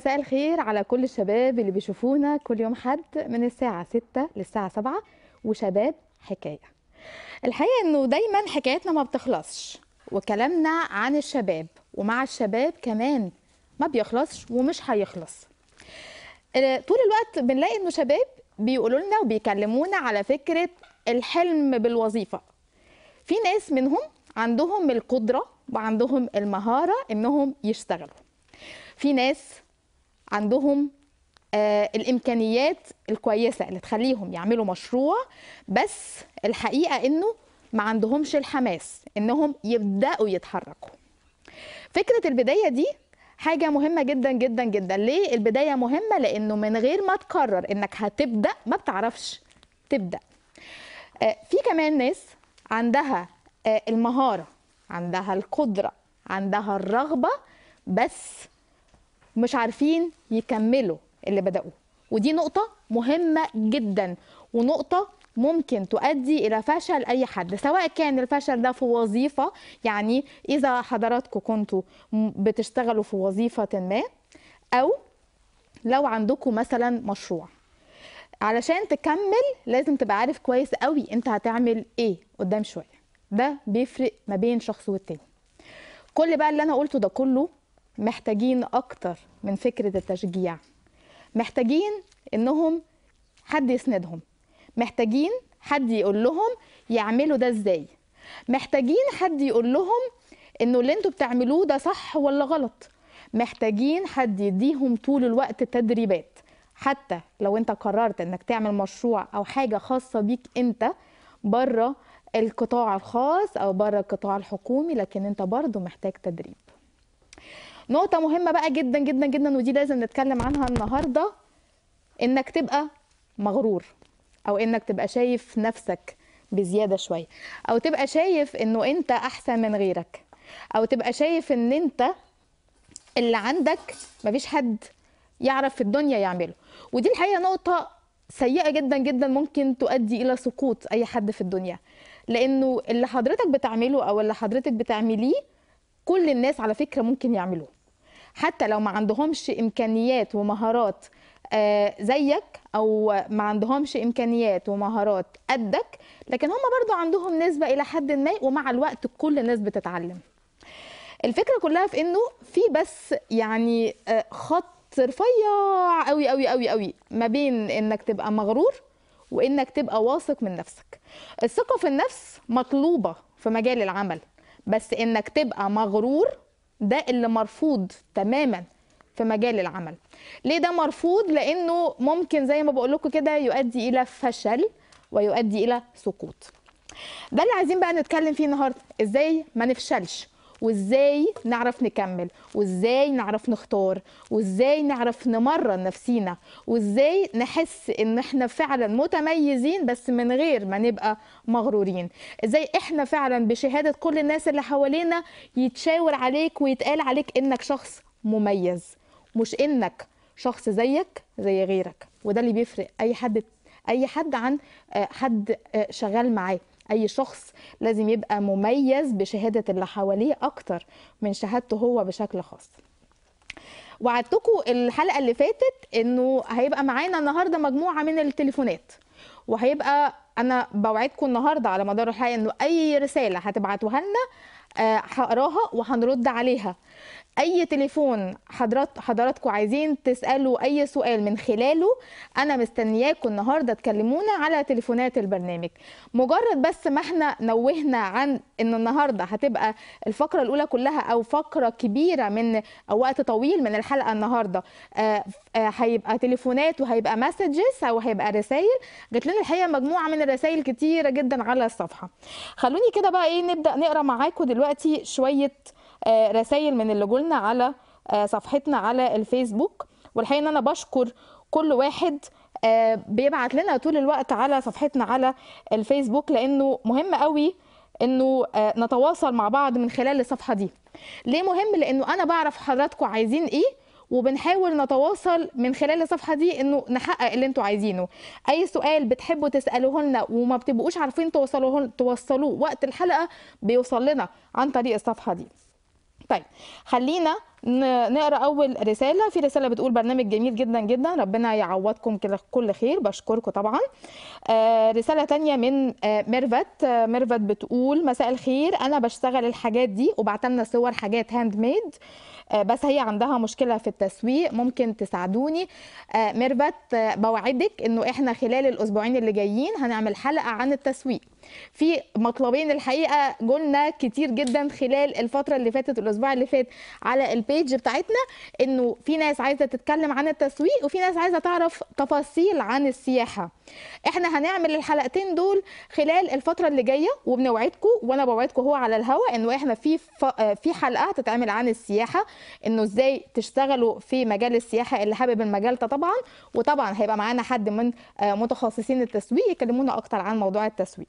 مساء الخير على كل الشباب اللي بيشوفونا كل يوم حد من الساعة 6 للساعة 7 وشباب حكاية الحقيقة انه دايما حكايتنا ما بتخلصش وكلامنا عن الشباب ومع الشباب كمان ما بيخلصش ومش هيخلص آه، طول الوقت بنلاقي انه شباب بيقولوا لنا وبيكلمونا على فكرة الحلم بالوظيفة في ناس منهم عندهم القدرة وعندهم المهارة انهم يشتغلوا في ناس عندهم آه الامكانيات الكويسه اللي تخليهم يعملوا مشروع بس الحقيقه انه ما عندهمش الحماس انهم يبداوا يتحركوا فكره البدايه دي حاجه مهمه جدا جدا جدا ليه البدايه مهمه لانه من غير ما تقرر انك هتبدا ما بتعرفش تبدا آه في كمان ناس عندها آه المهاره عندها القدره عندها الرغبه بس مش عارفين يكملوا اللي بدأوه ودي نقطة مهمة جدا ونقطة ممكن تؤدي الى فشل اي حد سواء كان الفشل ده في وظيفه يعني اذا حضراتكم كنتوا بتشتغلوا في وظيفه ما او لو عندكم مثلا مشروع علشان تكمل لازم تبقى عارف كويس قوي انت هتعمل ايه قدام شويه ده بيفرق ما بين شخص والتاني كل بقى اللي انا قلته ده كله محتاجين اكتر من فكره التشجيع محتاجين انهم حد يسندهم محتاجين حد يقول لهم يعملوا ده ازاي محتاجين حد يقول لهم انه اللي انتوا بتعملوه ده صح ولا غلط محتاجين حد يديهم طول الوقت تدريبات حتى لو انت قررت انك تعمل مشروع او حاجه خاصه بيك انت بره القطاع الخاص او بره القطاع الحكومي لكن انت برضه محتاج تدريب نقطه مهمه بقى جدا جدا جدا ودي لازم نتكلم عنها النهارده انك تبقى مغرور او انك تبقى شايف نفسك بزياده شويه او تبقى شايف انه انت احسن من غيرك او تبقى شايف ان انت اللي عندك مفيش حد يعرف في الدنيا يعمله ودي الحقيقه نقطه سيئه جدا جدا ممكن تؤدي الى سقوط اي حد في الدنيا لانه اللي حضرتك بتعمله او اللي حضرتك بتعمليه كل الناس على فكره ممكن يعملوه حتى لو ما عندهمش امكانيات ومهارات آه، زيك او ما عندهمش امكانيات ومهارات قدك لكن هم برضو عندهم نسبه الى حد ما ومع الوقت كل الناس بتتعلم الفكره كلها في انه في بس يعني آه، خط رفيع قوي قوي قوي قوي ما بين انك تبقى مغرور وانك تبقى واثق من نفسك الثقه في النفس مطلوبه في مجال العمل بس انك تبقى مغرور ده اللي مرفوض تماما في مجال العمل ليه ده مرفوض لانه ممكن زي ما بقول لكم كده يؤدي الى فشل ويؤدي الى سقوط ده اللي عايزين بقى نتكلم فيه النهارده ازاي ما نفشلش وازاي نعرف نكمل وازاي نعرف نختار وازاي نعرف نمرن نفسينا وازاي نحس ان احنا فعلا متميزين بس من غير ما نبقى مغرورين ازاي احنا فعلا بشهاده كل الناس اللي حوالينا يتشاور عليك ويتقال عليك انك شخص مميز مش انك شخص زيك زي غيرك وده اللي بيفرق اي حد اي حد عن آه، حد آه، شغال معاه اي شخص لازم يبقى مميز بشهاده اللي حواليه اكتر من شهادته هو بشكل خاص وعدتكم الحلقه اللي فاتت انه هيبقى معانا النهارده مجموعه من التليفونات وهيبقى انا بوعدكم النهارده على مدار الحلقه انه اي رساله هتبعتوها لنا آه، هقراها وهنرد عليها اي تليفون حضرات حضراتكم عايزين تسالوا اي سؤال من خلاله انا مستنياكم النهارده تكلمونا على تليفونات البرنامج مجرد بس ما احنا نوهنا عن ان النهارده هتبقى الفقره الاولى كلها او فقره كبيره من أو وقت طويل من الحلقه النهارده آه آه هيبقى تليفونات وهيبقى مسجز او هيبقى رسائل جات لنا الحقيقه مجموعه من الرسائل كتيره جدا على الصفحه خلوني كده بقى ايه نبدا نقرا معاكم دلوقتي شويه آه، رسائل من اللي جولنا على آه، صفحتنا على الفيسبوك والحقيقه ان انا بشكر كل واحد آه، بيبعت لنا طول الوقت على صفحتنا على الفيسبوك لانه مهم قوي انه نتواصل مع بعض من خلال الصفحه دي ليه مهم لانه انا بعرف حضراتكم عايزين ايه وبنحاول نتواصل من خلال الصفحه دي انه نحقق اللي انتوا عايزينه اي سؤال بتحبوا تسالوه لنا وما بتبقوش عارفين توصلوه توصلوه وقت الحلقه بيوصل لنا عن طريق الصفحه دي طيب خلينا نقرا اول رساله في رساله بتقول برنامج جميل جدا جدا ربنا يعوضكم كده كل خير بشكركم طبعا آه، رساله تانية من آه، ميرفت آه، ميرفت بتقول مساء الخير انا بشتغل الحاجات دي وبعتلنا صور حاجات هاند ميد بس هي عندها مشكله في التسويق ممكن تساعدوني ميرفت بوعدك انه احنا خلال الاسبوعين اللي جايين هنعمل حلقه عن التسويق في مطلبين الحقيقه جولنا كتير جدا خلال الفتره اللي فاتت الاسبوع اللي فات على البيج بتاعتنا انه في ناس عايزه تتكلم عن التسويق وفي ناس عايزه تعرف تفاصيل عن السياحه احنا هنعمل الحلقتين دول خلال الفتره اللي جايه وبنوعدكم وانا بوعدكم هو على الهوا انه احنا في ف... في حلقه هتتعمل عن السياحه انه ازاي تشتغلوا في مجال السياحه اللي حابب المجال ده طبعا وطبعا هيبقى معانا حد من آه، متخصصين التسويق يكلمونا اكتر عن موضوع التسويق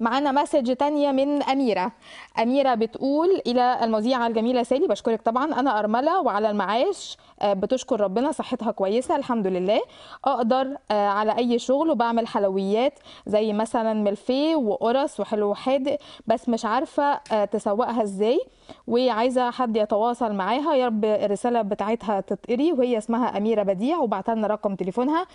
معانا مسج تانية من أميرة أميرة بتقول إلى المذيعة الجميلة سالي بشكرك طبعا أنا أرملة وعلى المعاش آه، بتشكر ربنا صحتها كويسة الحمد لله أقدر آه، على أي شغل وبعمل حلويات زي مثلا ملفي وقرص وحلو حادق بس مش عارفة آه، تسوقها إزاي وعايزة حد يتواصل معاها يا رب الرسالة بتاعتها تتقري وهي اسمها أميرة بديع وبعتها لنا رقم تليفونها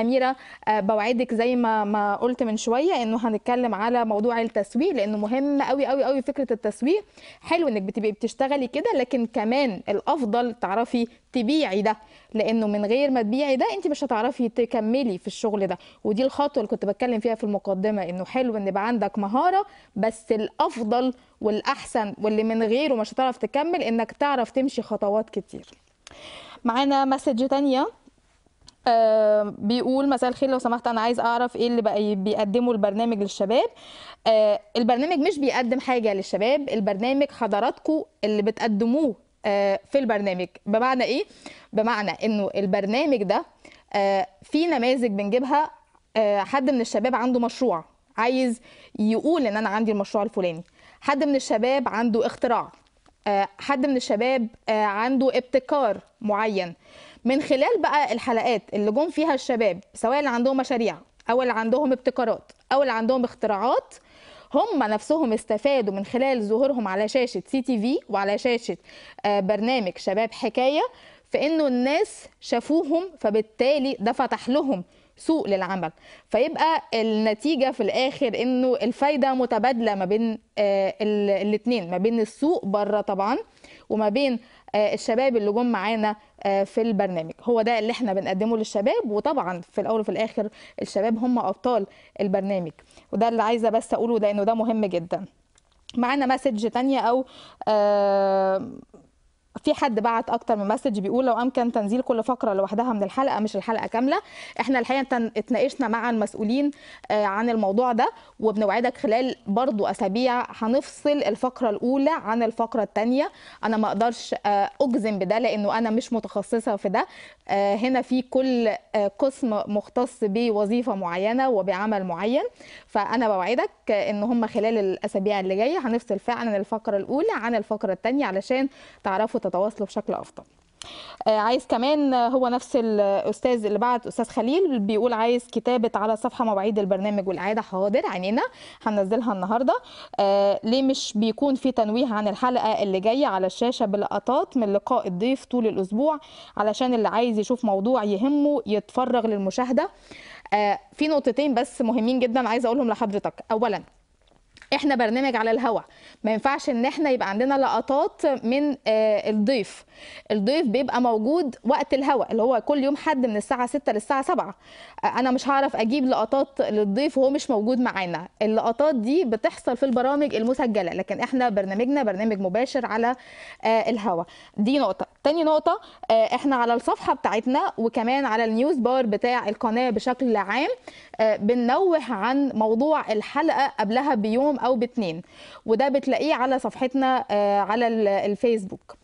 أميرة بوعدك زي ما ما قلت من شوية إنه هنتكلم على موضوع التسويق لانه مهم قوي قوي قوي فكره التسويق حلو انك بتبقي بتشتغلي كده لكن كمان الافضل تعرفي تبيعي ده لانه من غير ما تبيعي ده انت مش هتعرفي تكملي في الشغل ده ودي الخطوه اللي كنت بتكلم فيها في المقدمه انه حلو ان يبقى عندك مهاره بس الافضل والاحسن واللي من غيره مش هتعرف تكمل انك تعرف تمشي خطوات كتير معانا مسج تانية آه، بيقول مساء الخير لو سمحت انا عايز اعرف ايه اللي بقى بيقدمه البرنامج للشباب آه البرنامج مش بيقدم حاجه للشباب البرنامج حضراتكم اللي بتقدموه آه في البرنامج بمعنى ايه بمعنى انه البرنامج ده آه، في نماذج بنجيبها آه، حد من الشباب عنده مشروع عايز يقول ان انا عندي المشروع الفلاني حد من الشباب عنده اختراع حد من الشباب عنده ابتكار معين من خلال بقى الحلقات اللي جم فيها الشباب سواء اللي عندهم مشاريع او اللي عندهم ابتكارات او اللي عندهم اختراعات هم نفسهم استفادوا من خلال ظهورهم على شاشه سي تي في وعلى شاشه آه، برنامج شباب حكايه فانه الناس شافوهم فبالتالي ده فتح لهم سوق للعمل فيبقى النتيجة في الآخر إنه الفايدة متبادلة ما بين آه، الاثنين الاتنين ما بين السوق بره طبعا وما بين آه، الشباب اللي جم معانا آه، في البرنامج هو ده اللي احنا بنقدمه للشباب وطبعا في الاول وفي الاخر الشباب هم ابطال البرنامج وده اللي عايزه بس اقوله لانه ده مهم جدا معانا مسج تانية او آه، في حد بعت اكتر من مسج بيقول لو امكن تنزيل كل فقره لوحدها من الحلقه مش الحلقه كامله احنا الحقيقه اتناقشنا مع المسؤولين آه، عن الموضوع ده وبنوعدك خلال برضو اسابيع هنفصل الفقره الاولى عن الفقره الثانيه انا ما اقدرش آه، اجزم بده لانه انا مش متخصصه في ده آه، هنا في كل قسم مختص بوظيفه معينه وبعمل معين فانا بوعدك ان هم خلال الاسابيع اللي جايه هنفصل فعلا الفقره الاولى عن الفقره الثانيه علشان تعرفوا تتواصلوا بشكل افضل آه، عايز كمان آه، هو نفس الاستاذ اللي بعت استاذ خليل بيقول عايز كتابه على صفحه مواعيد البرنامج والعاده حاضر عينينا هننزلها النهارده آه، ليه مش بيكون في تنويه عن الحلقه اللي جايه على الشاشه بلقطات من لقاء الضيف طول الاسبوع علشان اللي عايز يشوف موضوع يهمه يتفرغ للمشاهده في نقطتين بس مهمين جدا عايزه اقولهم لحضرتك اولا احنا برنامج على الهوا ما ينفعش ان احنا يبقى عندنا لقطات من آه، الضيف الضيف بيبقى موجود وقت الهواء اللي هو كل يوم حد من الساعه 6 للساعه 7 انا مش هعرف اجيب لقطات للضيف وهو مش موجود معانا اللقطات دي بتحصل في البرامج المسجله لكن احنا برنامجنا برنامج مباشر على آه، الهوا دي نقطه تاني نقطه آه، احنا على الصفحه بتاعتنا وكمان على النيوز بار بتاع القناه بشكل عام آه، بنوه عن موضوع الحلقه قبلها بيوم او باتنين وده بتلاقيه على صفحتنا على الفيسبوك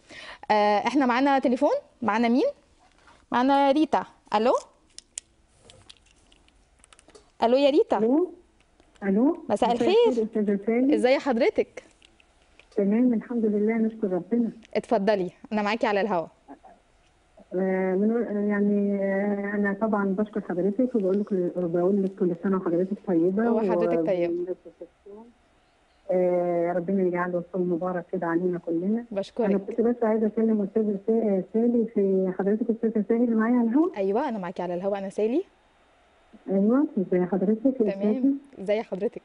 احنا معانا تليفون معانا مين معانا ريتا الو الو يا ريتا الو الو مساء الخير ازي حضرتك تمام الحمد لله نشكر ربنا اتفضلي انا معاكي على الهوا آه، من آه، يعني آه، انا طبعا بشكر حضرتك وبقول لك بقول لك كل سنه وحضرتك طيبه وحضرتك طيبه يا ربنا يجعله صوم مبارك كده علينا كلنا بشكرك انا كنت بس عايزه اكلم استاذ سالي في حضرتك استاذ سالي اللي معايا على الهواء ايوه انا معاكي على الهواء انا سالي أيوه ازي حضرتك تمام، ازي حضرتك؟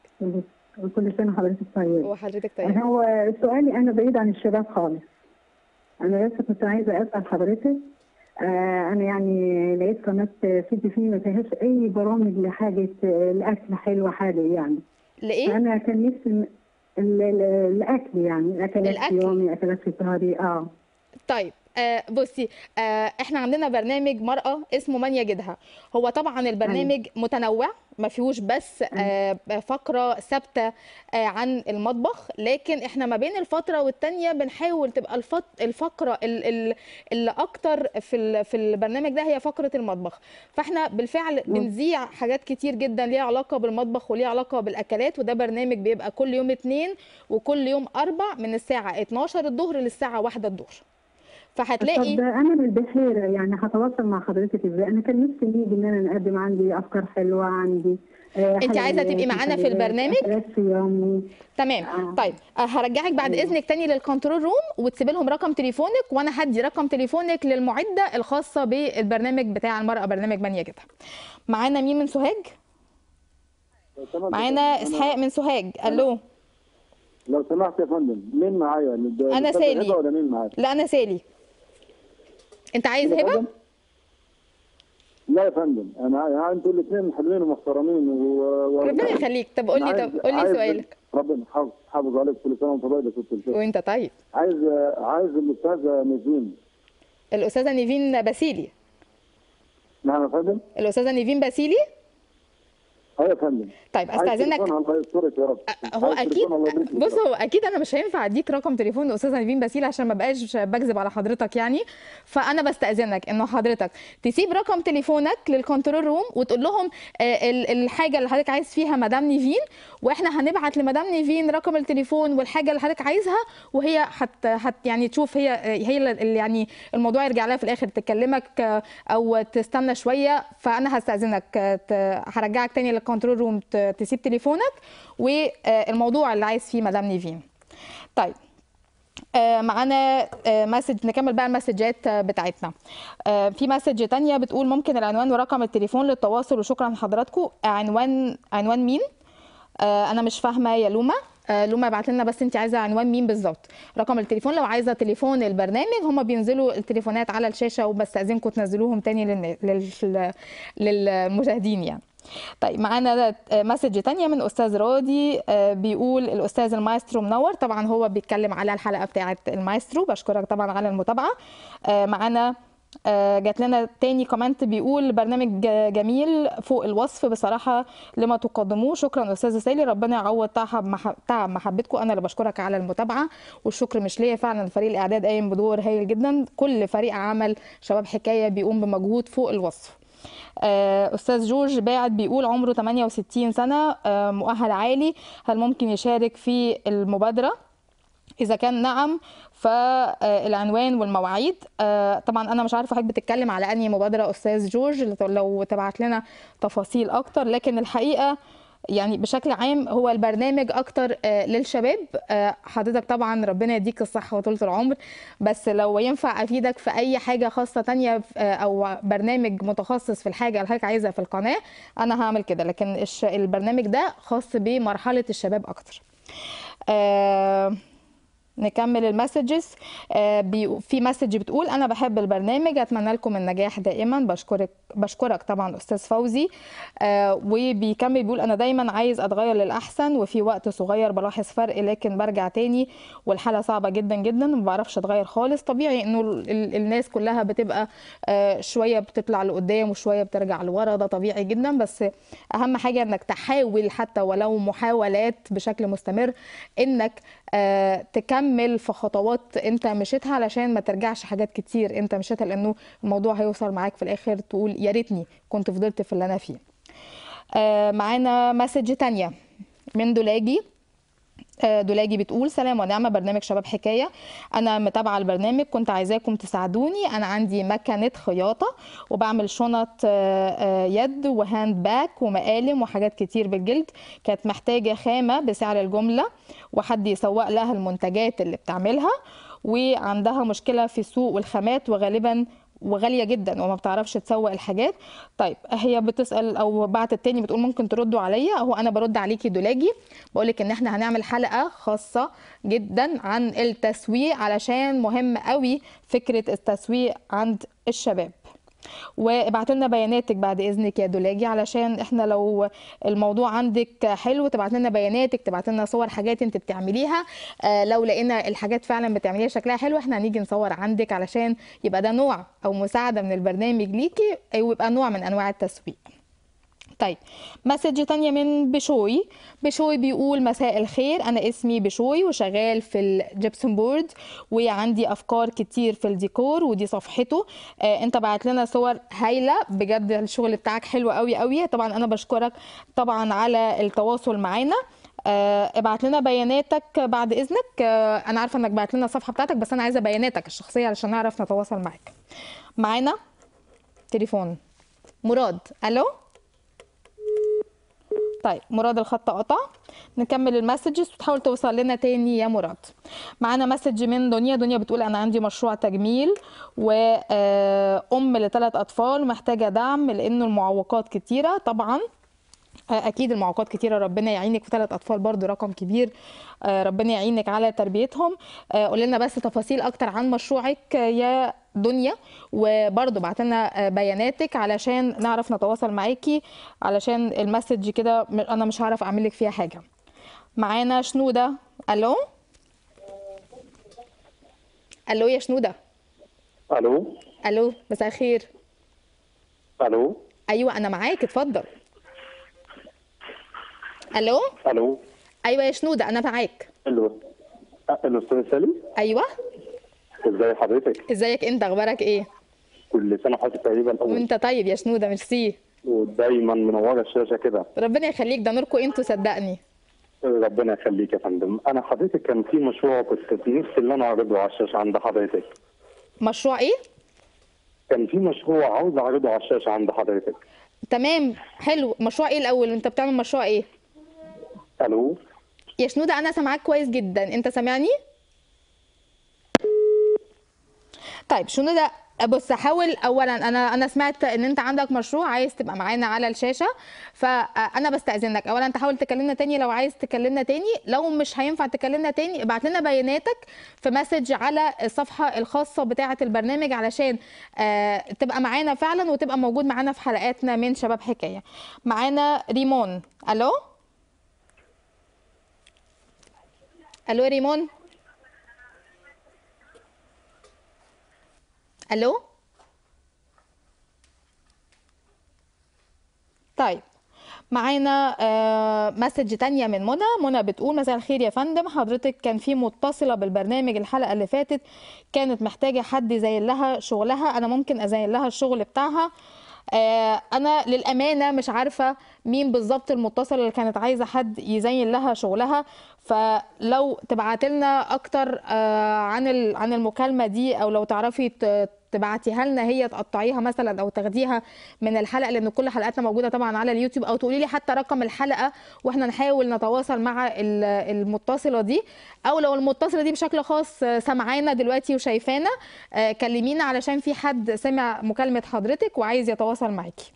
كل سنة وحضرتك طيب. وحضرتك طيب. هو سؤالي أنا بعيد عن الشباب خالص. أنا بس كنت عايزة أسأل حضرتك آه أنا يعني لقيت قناة سي تي في ما فيهاش أي برامج لحاجة الأكل آه، حلوة حاجه يعني. لإيه؟ انا كان نفسي الأكل يعني أكلات الأكل. يومي أكلات فطاري أه. طيب آه بصي آه احنا عندنا برنامج مرأة اسمه من يجدها هو طبعا البرنامج أيوة. متنوع ما فيهوش بس آه أيوه. فقرة ثابتة آه عن المطبخ لكن احنا ما بين الفترة والتانية بنحاول تبقى الفط... الفقرة اللي اكتر في في البرنامج ده هي فقرة المطبخ فاحنا بالفعل بنذيع حاجات كتير جدا ليها علاقة بالمطبخ وليها علاقة بالاكلات وده برنامج بيبقى كل يوم اثنين وكل يوم اربع من الساعة 12 الظهر للساعة 1 الظهر فهتلاقي طب انا البحيره يعني هتواصل مع حضرتك ازاي انا كان نفسي نيجي ان انا نقدم عندي افكار حلوه عندي آه، انت عايزه تبقي معانا في البرنامج تمام آه. طيب آه، هرجعك بعد آه. اذنك تاني للكنترول روم وتسيبي لهم رقم تليفونك وانا هدي رقم تليفونك للمعده الخاصه بالبرنامج بتاع المراه برنامج من يجدها معانا مين من سوهاج معانا اسحاق من سوهاج الو لو سمحت يا فندم مين معايا انا سالي ولا مين معايا لا انا سالي انت عايز هبه؟ لا يا فندم انا انتوا الاثنين حلوين ومحترمين و... و... ربنا يخليك طب قول لي طب قول لي سؤالك ربنا حافظ حافظ عليك كل سنه وانت طيب يا ست الشيخ وانت طيب عايز عايز الاستاذه نيفين الاستاذه نيفين باسيلي نعم يا فندم الاستاذه نيفين باسيلي اه طيب استاذنك أه، هو اكيد بص هو اكيد انا مش هينفع اديك رقم تليفون الاستاذه نيفين باسيل عشان ما بقاش بكذب على حضرتك يعني فانا بستاذنك انه حضرتك تسيب رقم تليفونك للكنترول روم وتقول لهم آه، الحاجه اللي حضرتك عايز فيها مدام نيفين واحنا هنبعت لمدام نيفين رقم التليفون والحاجه اللي حضرتك عايزها وهي حت, حت يعني تشوف هي هي اللي يعني الموضوع يرجع لها في الاخر تكلمك او تستنى شويه فانا هستاذنك هرجعك تاني للكنترول الكنترول روم تسيب تليفونك والموضوع اللي عايز فيه مدام نيفين طيب آه، معانا مسج آه، نكمل بقى المسجات آه، بتاعتنا في مسج تانية بتقول ممكن العنوان ورقم التليفون للتواصل وشكرا لحضراتكم عنوان عنوان مين انا مش فاهمه يا لوما لوما ابعت لنا بس انت عايزه عنوان مين بالظبط رقم التليفون لو عايزه تليفون البرنامج هما بينزلوا التليفونات على الشاشه وبستاذنكم تنزلوهم تاني للمشاهدين يعني طيب معانا آه، مسج تانية من أستاذ رادي آه، بيقول الأستاذ المايسترو منور طبعا هو بيتكلم على الحلقة بتاعة المايسترو بشكرك طبعا على المتابعة آه، معانا جات لنا تاني كومنت بيقول برنامج جميل فوق الوصف بصراحة لما تقدموه شكرا أستاذة سالي ربنا يعوض تعب محبتكم أنا اللي بشكرك على المتابعة والشكر مش ليا فعلا فريق الإعداد قايم بدور هايل جدا كل فريق عمل شباب حكاية بيقوم بمجهود فوق الوصف آه، استاذ جورج باعت بيقول عمره 68 سنه آه، مؤهل عالي هل ممكن يشارك في المبادره اذا كان نعم فالعنوان والمواعيد آه، طبعا انا مش عارفه حضرتك بتتكلم على انهي مبادره استاذ جورج لو تبعت لنا تفاصيل اكتر لكن الحقيقه يعني بشكل عام هو البرنامج اكتر آه، للشباب آه، حضرتك طبعا ربنا يديك الصحه وطولة العمر بس لو ينفع افيدك في اي حاجه خاصه تانية آه، او برنامج متخصص في الحاجه اللي حضرتك عايزها في القناه انا هعمل كده لكن البرنامج ده خاص بمرحله الشباب اكتر نكمل المسجز آه، في مسج بتقول انا بحب البرنامج اتمنى لكم النجاح دائما بشكرك بشكرك طبعا استاذ فوزي آه، وبيكمل بيقول انا دايما عايز اتغير للاحسن وفي وقت صغير بلاحظ فرق لكن برجع تاني والحاله صعبه جدا جدا ما بعرفش اتغير خالص طبيعي انه الناس كلها بتبقى آه، شويه بتطلع لقدام وشويه بترجع لورا ده طبيعي جدا بس اهم حاجه انك تحاول حتى ولو محاولات بشكل مستمر انك آه، تكمل في خطوات انت مشيتها علشان ما ترجعش حاجات كتير انت مشيتها لانه الموضوع هيوصل معاك في الاخر تقول يا ريتني كنت فضلت في اللي انا فيه آه، معانا مسج تانية من دولاجي آه، دولاجي بتقول سلام ونعمة برنامج شباب حكاية أنا متابعة البرنامج كنت عايزاكم تساعدوني أنا عندي مكنة خياطة وبعمل شنط آه، آه، يد وهاند باك ومقالم وحاجات كتير بالجلد كانت محتاجة خامة بسعر الجملة وحد يسوق لها المنتجات اللي بتعملها وعندها مشكلة في السوق والخامات وغالبا وغاليه جدا وما بتعرفش تسوق الحاجات طيب هي بتسال او بعت التاني بتقول ممكن تردوا عليا اهو انا برد عليكي دولاجي بقول لك ان احنا هنعمل حلقه خاصه جدا عن التسويق علشان مهم قوي فكره التسويق عند الشباب وابعت لنا بياناتك بعد اذنك يا دولاجي علشان احنا لو الموضوع عندك حلو تبعت لنا بياناتك تبعت لنا صور حاجات انت بتعمليها آه لو لقينا الحاجات فعلا بتعمليها شكلها حلو احنا هنيجي نصور عندك علشان يبقى ده نوع او مساعده من البرنامج ليكي ويبقى نوع من انواع التسويق طيب مسج تانية من بشوي بشوي بيقول مساء الخير أنا اسمي بشوي وشغال في الجبسون بورد وعندي أفكار كتير في الديكور ودي صفحته آه أنت بعت لنا صور هايلة بجد الشغل بتاعك حلو قوي قوي طبعا أنا بشكرك طبعا على التواصل معانا آه ابعت لنا بياناتك بعد اذنك آه انا عارفه انك بعت لنا الصفحه بتاعتك بس انا عايزه بياناتك الشخصيه علشان نعرف نتواصل معاك معانا تليفون مراد الو طيب مراد الخط قطع نكمل المسجز وتحاول توصل لنا تاني يا مراد معانا مسج من دنيا دنيا بتقول انا عندي مشروع تجميل وام آه، لثلاث اطفال محتاجه دعم لانه المعوقات كتيره طبعا آه، اكيد المعوقات كتيره ربنا يعينك وثلاث اطفال برضو رقم كبير آه، ربنا يعينك على تربيتهم قول لنا بس تفاصيل اكتر عن مشروعك يا دنيا وبرضه بعت لنا آه، بياناتك علشان نعرف نتواصل معاكي علشان المسج كده انا مش هعرف اعمل لك فيها حاجه معانا شنوده الو الو يا شنوده الو الو مساء الخير الو ايوه انا معاك اتفضل الو الو ايوه يا شنوده انا معاك الو الو استاذ سالم ايوه ازي حضرتك؟ ازيك انت اخبارك ايه؟ كل سنه وحضرتك تقريبا اول وانت طيب يا شنوده ميرسي ودايما منوره الشاشه كده ربنا يخليك ده نوركم انتوا صدقني ربنا يخليك يا فندم انا حضرتك كان في مشروع كنت نفسي اللي انا اعرضه على الشاشه عند حضرتك مشروع ايه؟ كان في مشروع عاوز اعرضه على الشاشه عند حضرتك تمام حلو مشروع ايه الاول انت بتعمل مشروع ايه؟ الو يا شنوده انا سامعاك كويس جدا انت سامعني؟ طيب شنو ده بص احاول اولا انا انا سمعت ان انت عندك مشروع عايز تبقى معانا على الشاشه فانا آه، بستاذنك اولا تحاول تكلمنا تاني لو عايز تكلمنا تاني لو مش هينفع تكلمنا تاني ابعت لنا بياناتك في مسج على الصفحه الخاصه بتاعه البرنامج علشان آه، تبقى معانا فعلا وتبقى موجود معانا في حلقاتنا من شباب حكايه معانا ريمون الو الو ريمون الو طيب معانا آه، مسج تانية من منى منى بتقول مساء الخير يا فندم حضرتك كان في متصلة بالبرنامج الحلقة اللي فاتت كانت محتاجة حد يزين لها شغلها أنا ممكن أزين لها الشغل بتاعها آه، أنا للأمانة مش عارفة مين بالظبط المتصلة اللي كانت عايزة حد يزين لها شغلها فلو تبعت لنا اكتر آه، عن عن المكالمه دي او لو تعرفي تبعتيها لنا هي تقطعيها مثلا او تاخديها من الحلقه لان كل حلقاتنا موجوده طبعا على اليوتيوب او تقولي لي حتى رقم الحلقه واحنا نحاول نتواصل مع المتصله دي او لو المتصله دي بشكل خاص سمعانا دلوقتي وشايفانا آه، كلمينا علشان في حد سمع مكالمه حضرتك وعايز يتواصل معاكي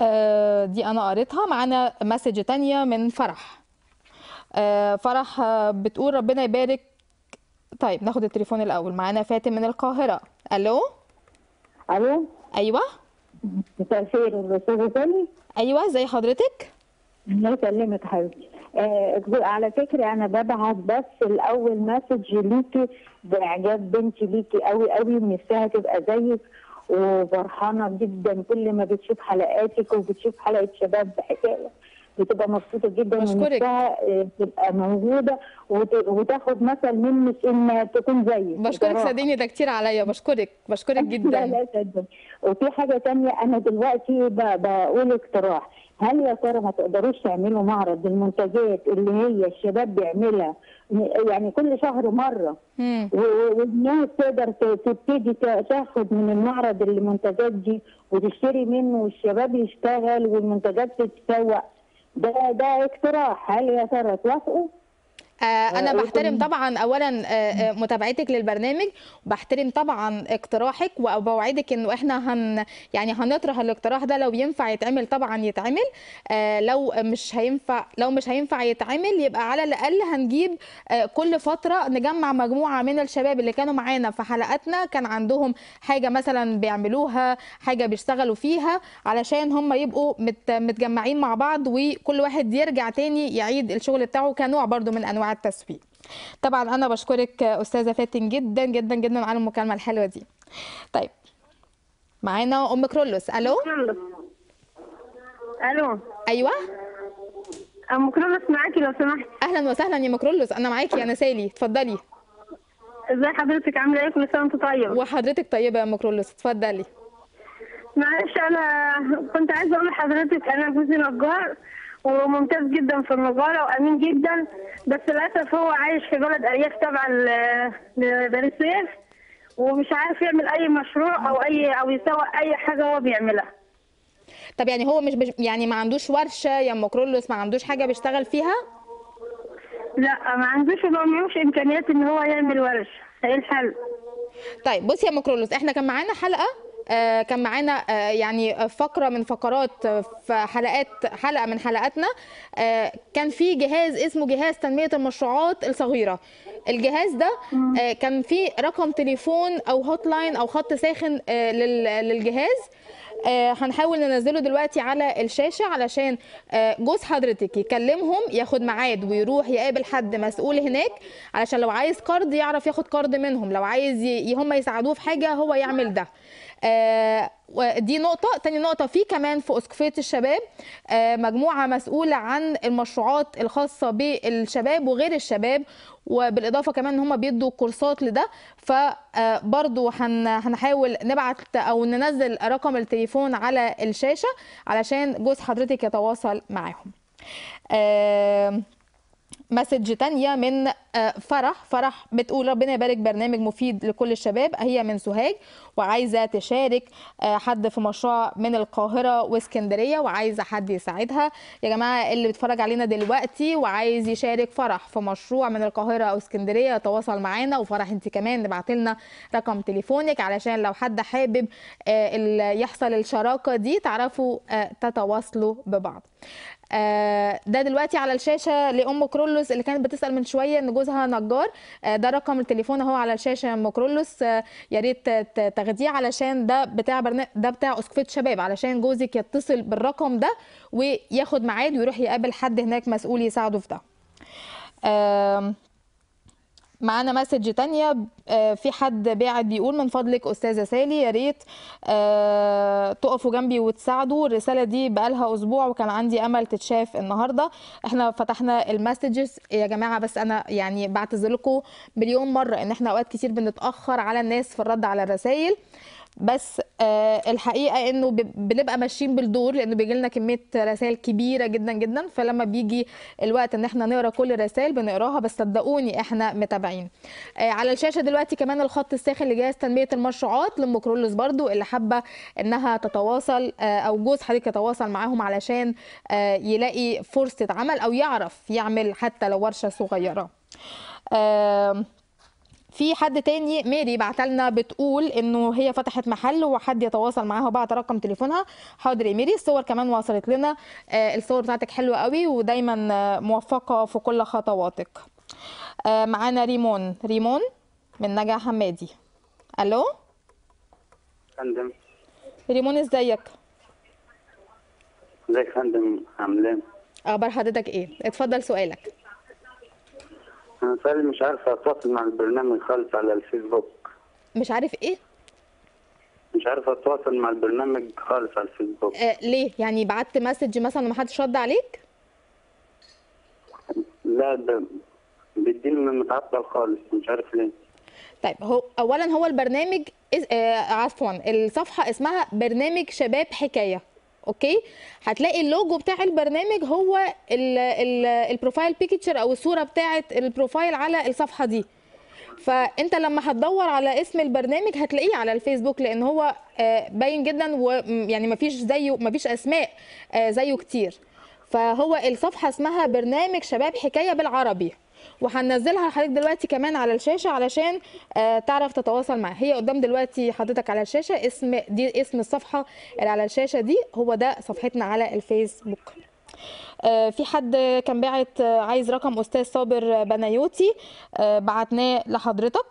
آه، دي انا قريتها معانا مسج تانية من فرح آه، فرح آه، بتقول ربنا يبارك طيب ناخد التليفون الاول معانا فاتن من القاهره الو الو ايوه مساء الخير استاذ سالي ايوه ازي حضرتك الله يسلمك حبيبتي آه، على فكره انا ببعت بس الاول مسج ليكي باعجاب بنتي ليكي قوي قوي ونفسها تبقى زيك وفرحانه جدا كل ما بتشوف حلقاتك وبتشوف حلقه شباب بحكايه بتبقى مبسوطه جدا نفسها آه، تبقى موجوده وتاخد مثل منك ان تكون زيي بشكرك صدقني ده كتير عليا بشكرك بشكرك جدا لا لا وفي حاجه ثانيه انا دلوقتي بقول اقتراح هل يا ترى ما تقدروش تعملوا معرض للمنتجات اللي هي الشباب بيعملها يعني كل شهر مره والناس تقدر تبتدي تاخد من المعرض المنتجات دي وتشتري منه والشباب يشتغل والمنتجات تتسوق ده ده اقتراح هل يا ترى توافقوا؟ آه، انا آه، آه، بحترم طبعا اولا متابعتك للبرنامج وبحترم طبعا اقتراحك وبوعدك انه احنا هن يعني هنطرح الاقتراح ده لو ينفع يتعمل طبعا يتعمل لو مش هينفع لو مش هينفع يتعمل يبقى على الاقل هنجيب كل فتره نجمع مجموعه من الشباب اللي كانوا معانا في حلقاتنا كان عندهم حاجه مثلا بيعملوها حاجه بيشتغلوا فيها علشان هم يبقوا متجمعين مع بعض وكل واحد يرجع تاني يعيد الشغل بتاعه كنوع برضو من انواع التسويق طبعا انا بشكرك استاذه فاتن جدا جدا جدا على المكالمه الحلوه دي طيب معانا ام كرولوس الو الو ايوه ام كرولوس معاكي لو سمحتي اهلا وسهلا يا كرولوس انا معاكي انا سالي اتفضلي ازي حضرتك عامله ايه كل سنه وانت طيب وحضرتك طيبه يا ام كرولوس اتفضلي معلش انا كنت عايزه اقول لحضرتك انا جوزي نجار وممتاز جدا في النظاره وامين جدا بس للاسف هو عايش في بلد ارياف تبع لبني سويف ومش عارف يعمل اي مشروع او اي او يسوق اي حاجه هو بيعملها طب يعني هو مش يعني ما عندوش ورشه يا ام كرولوس ما عندوش حاجه بيشتغل فيها لا ما عندوش ما عندوش امكانيات ان هو يعمل ورشه ايه الحل طيب بصي يا ام كرولوس احنا كان معانا حلقه آه، كان معانا آه، يعني فقره من فقرات آه، في حلقات حلقه من حلقاتنا كان في جهاز اسمه جهاز تنميه المشروعات الصغيره الجهاز ده كان في رقم تليفون او هوت لاين او خط ساخن للجهاز هنحاول ننزله دلوقتي على الشاشه علشان جوز حضرتك يكلمهم ياخد معاد ويروح يقابل حد مسؤول هناك علشان لو عايز قرض يعرف ياخد قرض منهم لو عايز هم يساعدوه في حاجه هو يعمل ده آه، دي نقطة تاني نقطة في كمان في أسقفية الشباب آه، مجموعة مسؤولة عن المشروعات الخاصة بالشباب وغير الشباب وبالإضافة كمان إن هم بيدوا كورسات لده فبرضو آه، هنحاول نبعت أو ننزل رقم التليفون على الشاشة علشان جوز حضرتك يتواصل معاهم مسج تانية من آه، فرح فرح بتقول ربنا يبارك برنامج مفيد لكل الشباب هي من سوهاج وعايزة تشارك آه، حد في مشروع من القاهرة واسكندرية وعايزة حد يساعدها يا جماعة اللي بيتفرج علينا دلوقتي وعايز يشارك فرح في مشروع من القاهرة أو اسكندرية يتواصل معنا وفرح أنت كمان نبعت لنا رقم تليفونك علشان لو حد حابب آه، يحصل الشراكة دي تعرفوا تتواصلوا ببعض آه، ده دلوقتي على الشاشه لام كرولوس اللي كانت بتسال من شويه ان جوزها نجار آه، ده رقم التليفون اهو على الشاشه ام كرولوس آه، يا ريت تاخديه علشان ده بتاع برنامج ده بتاع اسقفيه شباب علشان جوزك يتصل بالرقم ده وياخد ميعاد ويروح يقابل حد هناك مسؤول يساعده في ده معانا مسج تانية آه، في حد باعت بيقول من فضلك أستاذة سالي يا ريت آه، تقفوا جنبي وتساعدوا الرسالة دي بقالها أسبوع وكان عندي أمل تتشاف النهاردة احنا فتحنا المسجز يا جماعة بس أنا يعني بعتذر لكم مليون مرة إن احنا أوقات كتير بنتأخر على الناس في الرد على الرسايل بس آه، الحقيقه انه بنبقى ماشيين بالدور لانه بيجي لنا كميه رسائل كبيره جدا جدا فلما بيجي الوقت ان احنا نقرا كل الرسائل بنقراها بس صدقوني احنا متابعين آه، على الشاشه دلوقتي كمان الخط الساخن لجهاز تنميه المشروعات كرولس برضو اللي حابه انها تتواصل آه، او جوز حضرتك يتواصل معاهم علشان يلاقي فرصه عمل او يعرف يعمل حتى لو ورشه صغيره آه في حد تاني ماري بعتلنا بتقول انه هي فتحت محل وحد يتواصل معاها وبعت رقم تليفونها حاضر يا ميري الصور كمان وصلت لنا آه، الصور بتاعتك حلوه قوي ودايما آه، موفقه في كل خطواتك آه، معانا ريمون ريمون من نجع حمادي الو فندم ريمون ازيك ازيك فندم عاملين إيه؟ اخبار حضرتك ايه اتفضل سؤالك انا فعلا مش عارف اتواصل مع البرنامج خالص على الفيسبوك مش عارف ايه مش عارف اتواصل مع البرنامج خالص على الفيسبوك آه ليه يعني بعت مسج مثلا ومحدش رد عليك لا ده بيديني متعطل خالص مش عارف ليه طيب هو اولا هو البرنامج آه، عفوا الصفحه اسمها برنامج شباب حكايه اوكي هتلاقي اللوجو بتاع البرنامج هو البروفايل بيكتشر او الصوره بتاعه البروفايل على الصفحه دي فانت لما هتدور على اسم البرنامج هتلاقيه على الفيسبوك لان هو آه، باين جدا ويعني مفيش زيه مفيش اسماء آه، زيه كتير فهو الصفحه اسمها برنامج شباب حكايه بالعربي وهننزلها لحضرتك دلوقتي كمان على الشاشه علشان آه، تعرف تتواصل معاها هي قدام دلوقتي حضرتك على الشاشه اسم دي اسم الصفحه اللي على الشاشه دي هو ده صفحتنا على الفيسبوك آه، في حد كان باعت آه، عايز رقم استاذ صابر بنايوتي بعتناه لحضرتك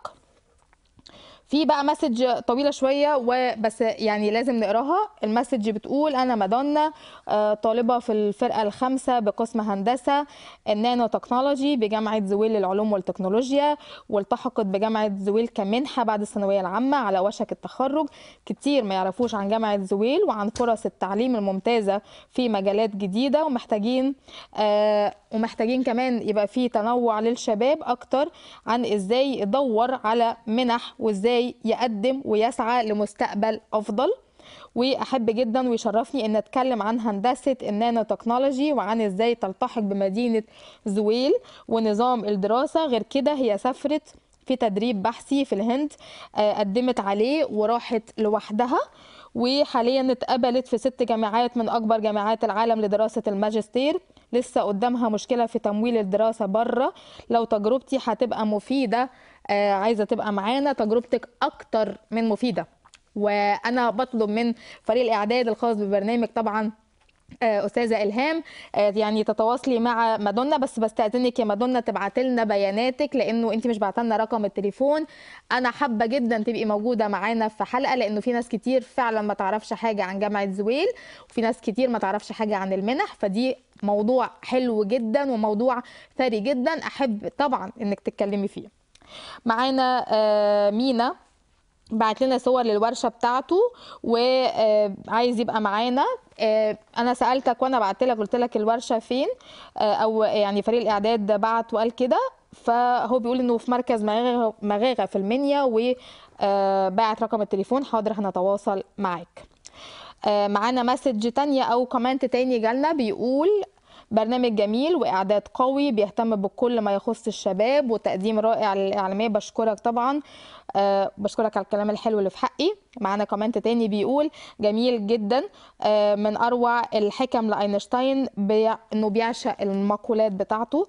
في بقى مسج طويله شويه وبس يعني لازم نقراها المسج بتقول انا مادونا آه، طالبه في الفرقه الخامسه بقسم هندسه النانو تكنولوجي بجامعه زويل للعلوم والتكنولوجيا والتحقت بجامعه زويل كمنحه بعد الثانويه العامه على وشك التخرج كتير ما يعرفوش عن جامعه زويل وعن فرص التعليم الممتازه في مجالات جديده ومحتاجين آه، ومحتاجين كمان يبقى في تنوع للشباب اكتر عن ازاي يدور على منح وازاي ازاي يقدم ويسعى لمستقبل افضل واحب جدا ويشرفني ان اتكلم عن هندسه النانو تكنولوجي وعن ازاي تلتحق بمدينه زويل ونظام الدراسه غير كده هي سافرت في تدريب بحثي في الهند آه، قدمت عليه وراحت لوحدها وحاليا اتقبلت في ست جامعات من اكبر جامعات العالم لدراسه الماجستير لسه قدامها مشكله في تمويل الدراسه بره لو تجربتي هتبقى مفيده آه، عايزه تبقى معانا تجربتك اكتر من مفيده وانا بطلب من فريق الاعداد الخاص ببرنامج طبعا آه، استاذه الهام آه، يعني تتواصلي مع مادونا بس بستاذنك يا مادونا تبعت لنا بياناتك لانه انت مش بعتلنا رقم التليفون انا حابه جدا تبقي موجوده معانا في حلقه لانه في ناس كتير فعلا ما تعرفش حاجه عن جامعه زويل وفي ناس كتير ما تعرفش حاجه عن المنح فدي موضوع حلو جدا وموضوع ثري جدا احب طبعا انك تتكلمي فيه معانا آه، مينا بعت لنا صور للورشه بتاعته وعايز يبقى معانا آه، انا سالتك وانا بعت لك قلت لك الورشه فين آه، او يعني فريق الاعداد بعت وقال كده فهو بيقول انه في مركز مغاغه في المنيا وبعت آه، رقم التليفون حاضر هنتواصل معاك معانا مسج تانية او كومنت تاني جالنا بيقول برنامج جميل واعداد قوي بيهتم بكل ما يخص الشباب وتقديم رائع للاعلاميه بشكرك طبعا أه بشكرك على الكلام الحلو اللي في حقي معانا كومنت تاني بيقول جميل جدا أه من اروع الحكم لاينشتاين بي... انه بيعشق المقولات بتاعته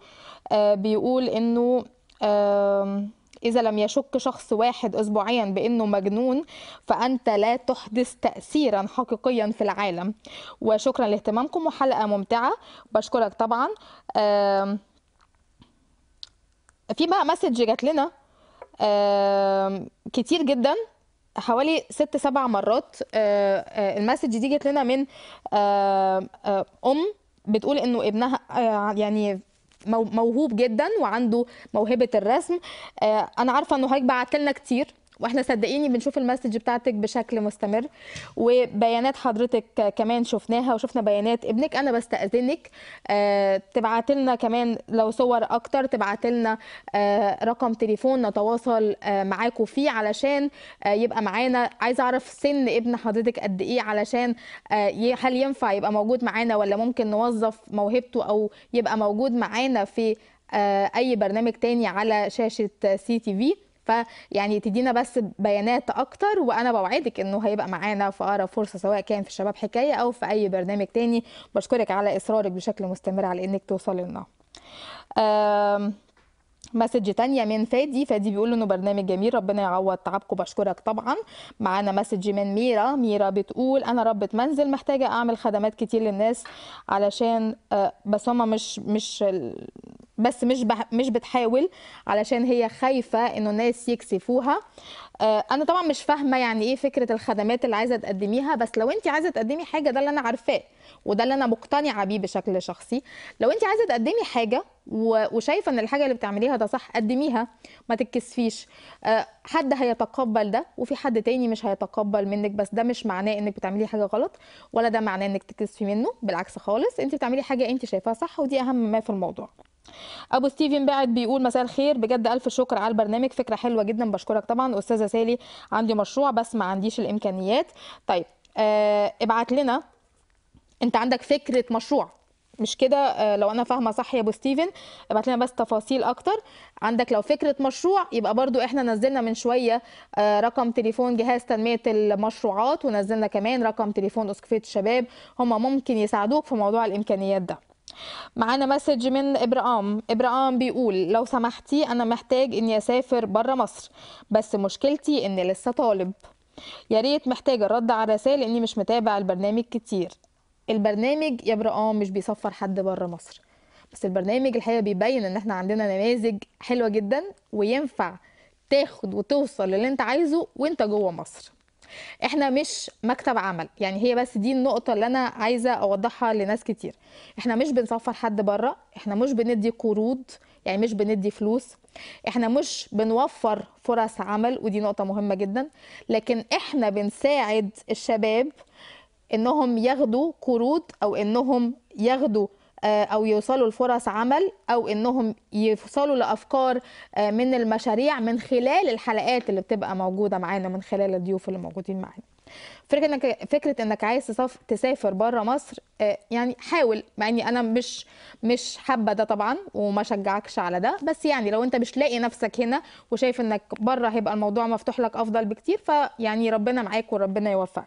أه بيقول انه أه إذا لم يشك شخص واحد أسبوعيا بأنه مجنون فأنت لا تحدث تأثيرا حقيقيا في العالم وشكرا لاهتمامكم وحلقة ممتعة بشكرك طبعا في بقى مسج جات لنا كتير جدا حوالي ست سبع مرات آه، آه، المسج دي جت لنا من ام بتقول انه ابنها آه، يعني موهوب جدا وعنده موهبه الرسم آه، انا عارفه انه حضرتك بعت لنا كتير واحنا صدقيني بنشوف المسج بتاعتك بشكل مستمر وبيانات حضرتك كمان شفناها وشفنا بيانات ابنك انا بستاذنك آه، تبعت لنا كمان لو صور اكتر تبعت لنا آه، رقم تليفون نتواصل آه، معاكوا معاكم فيه علشان يبقى معانا عايزه اعرف سن ابن حضرتك قد ايه علشان هل ينفع يبقى موجود معانا ولا ممكن نوظف موهبته او يبقى موجود معانا في اي برنامج تاني على شاشه سي تي في فيعني تدينا بس بيانات اكتر وانا بوعدك انه هيبقى معانا في اقرب فرصه سواء كان في شباب حكايه او في اي برنامج تاني بشكرك على اصرارك بشكل مستمر على انك توصلي لنا مسج تانية من فادي فادي بيقول انه برنامج جميل ربنا يعوض تعبكم بشكرك طبعا معانا مسج من ميرا ميرا بتقول انا ربة منزل محتاجة اعمل خدمات كتير للناس علشان آه، بس هما مش مش بس مش مش بتحاول علشان هي خايفة انه الناس يكسفوها آه، انا طبعا مش فاهمه يعني ايه فكره الخدمات اللي عايزه تقدميها بس لو انت عايزه تقدمي حاجه ده اللي انا عارفاه وده اللي انا مقتنعه بيه بشكل شخصي لو انت عايزه تقدمي حاجه وشايفه ان الحاجه اللي بتعمليها ده صح قدميها ما تتكسفيش آه، حد هيتقبل ده وفي حد تاني مش هيتقبل منك بس ده مش معناه انك بتعملي حاجه غلط ولا ده معناه انك تكسفي منه بالعكس خالص انت بتعملي حاجه انت شايفاها صح ودي اهم ما في الموضوع ابو ستيفن بعد بيقول مساء الخير بجد الف شكر على البرنامج فكره حلوه جدا بشكرك طبعا استاذه سالي عندي مشروع بس ما عنديش الامكانيات طيب آه ابعت لنا انت عندك فكره مشروع مش كده آه، لو انا فاهمه صح يا ابو ستيفن ابعت لنا بس تفاصيل اكتر عندك لو فكره مشروع يبقى برضو احنا نزلنا من شويه آه، رقم تليفون جهاز تنميه المشروعات ونزلنا كمان رقم تليفون اسقفيه الشباب هم ممكن يساعدوك في موضوع الامكانيات ده معانا مسج من ابراهام ابراهام بيقول لو سمحتي انا محتاج اني اسافر بره مصر بس مشكلتي اني لسه طالب يا ريت محتاجه الرد على الرسائل اني مش متابع البرنامج كتير البرنامج يا ابراهام مش بيسفر حد بره مصر بس البرنامج الحقيقه بيبين ان احنا عندنا نماذج حلوه جدا وينفع تاخد وتوصل للي انت عايزه وانت جوه مصر احنا مش مكتب عمل يعني هي بس دي النقطه اللي انا عايزه اوضحها لناس كتير احنا مش بنسفر حد بره احنا مش بندي قروض يعني مش بندي فلوس احنا مش بنوفر فرص عمل ودي نقطه مهمه جدا لكن احنا بنساعد الشباب انهم ياخدوا قروض او انهم ياخدوا آه، او يوصلوا لفرص عمل او انهم يوصلوا لافكار آه، من المشاريع من خلال الحلقات اللي بتبقى موجوده معانا من خلال الضيوف اللي موجودين معانا فكره انك فكره انك عايز تسافر بره مصر آه، يعني حاول مع اني انا مش مش حابه ده طبعا وما شجعكش على ده بس يعني لو انت مش لاقي نفسك هنا وشايف انك بره هيبقى الموضوع مفتوح لك افضل بكتير فيعني ربنا معاك وربنا يوفقك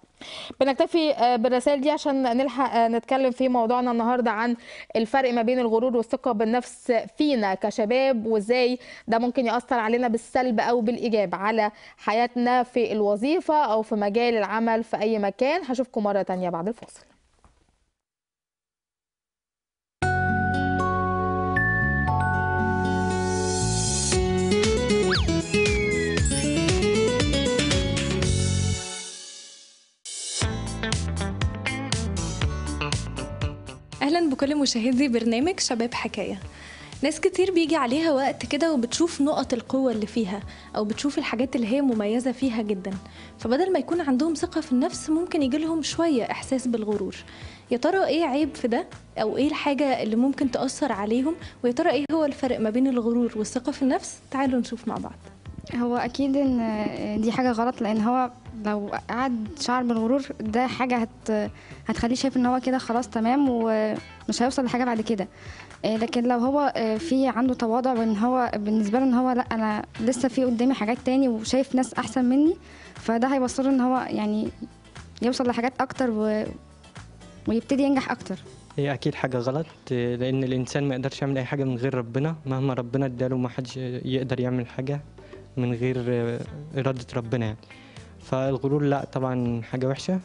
بنكتفي آه، بالرسائل دي عشان نلحق آه، نتكلم في موضوعنا النهارده عن الفرق ما بين الغرور والثقه بالنفس فينا كشباب وازاي ده ممكن ياثر علينا بالسلب او بالايجاب على حياتنا في الوظيفه او في مجال العمل في اي مكان هشوفكم مره تانية بعد الفاصل اهلا بكل مشاهدي برنامج شباب حكايه ناس كتير بيجي عليها وقت كده وبتشوف نقط القوة اللي فيها أو بتشوف الحاجات اللي هي مميزة فيها جدا فبدل ما يكون عندهم ثقة في النفس ممكن يجيلهم شوية إحساس بالغرور يا ترى ايه عيب في ده او ايه الحاجه اللي ممكن تاثر عليهم ويا ترى ايه هو الفرق ما بين الغرور والثقه في النفس تعالوا نشوف مع بعض هو اكيد ان دي حاجه غلط لان هو لو قعد شعر بالغرور ده حاجه هت هتخليه شايف ان هو كده خلاص تمام ومش هيوصل لحاجه بعد كده آه، لكن لو هو آه، في عنده تواضع وان هو بالنسبه له ان هو لا انا لسه في قدامي حاجات تاني وشايف ناس احسن مني فده هيوصله ان هو يعني يوصل لحاجات اكتر و... ويبتدي ينجح اكتر هي اكيد حاجه غلط لان الانسان ما يقدرش يعمل اي حاجه من غير ربنا مهما ربنا اداله ما حدش يقدر يعمل حاجه من غير اراده ربنا يعني فالغرور لا طبعا حاجه وحشه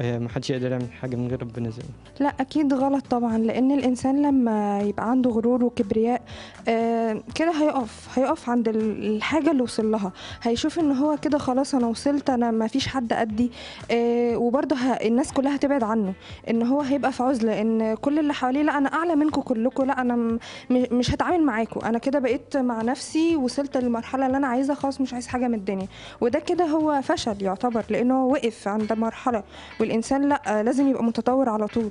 ما حدش يقدر يعمل حاجه من غير ربنا زي لا اكيد غلط طبعا لان الانسان لما يبقى عنده غرور وكبرياء آه كده هيقف هيقف عند الحاجه اللي وصل لها هيشوف ان هو كده خلاص انا وصلت انا ما فيش حد قدي آه وبرده الناس كلها هتبعد عنه ان هو هيبقى في عزله ان كل اللي حواليه لا انا اعلى منكم كلكم لا انا مش هتعامل معاكم انا كده بقيت مع نفسي وصلت للمرحله اللي انا عايزها خلاص مش عايز حاجه من الدنيا وده كده هو فشل يعتبر لانه وقف عند مرحله والانسان لا آه، لازم يبقى متطور على طول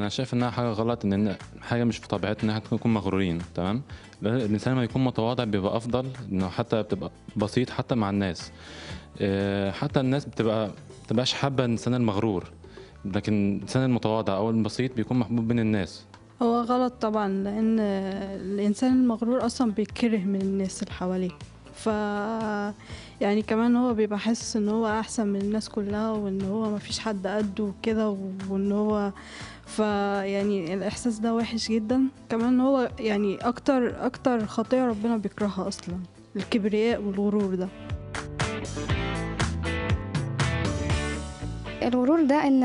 انا شايف انها حاجه غلط ان حاجه مش في طبيعتنا احنا نكون مغرورين تمام الانسان لما يكون متواضع بيبقى افضل انه حتى بتبقى بسيط حتى مع الناس آه، حتى الناس بتبقى بتبقاش حابه الانسان المغرور لكن الانسان المتواضع او البسيط بيكون محبوب بين الناس هو غلط طبعا لان الانسان المغرور اصلا بيتكره من الناس اللي حواليه ف يعني كمان هو بيبقى حاسس ان هو احسن من الناس كلها وان هو مفيش حد قده وكده وان هو فيعني الاحساس ده وحش جدا كمان هو يعني اكتر اكتر خطيه ربنا بيكرهها اصلا الكبرياء والغرور ده الغرور ده ان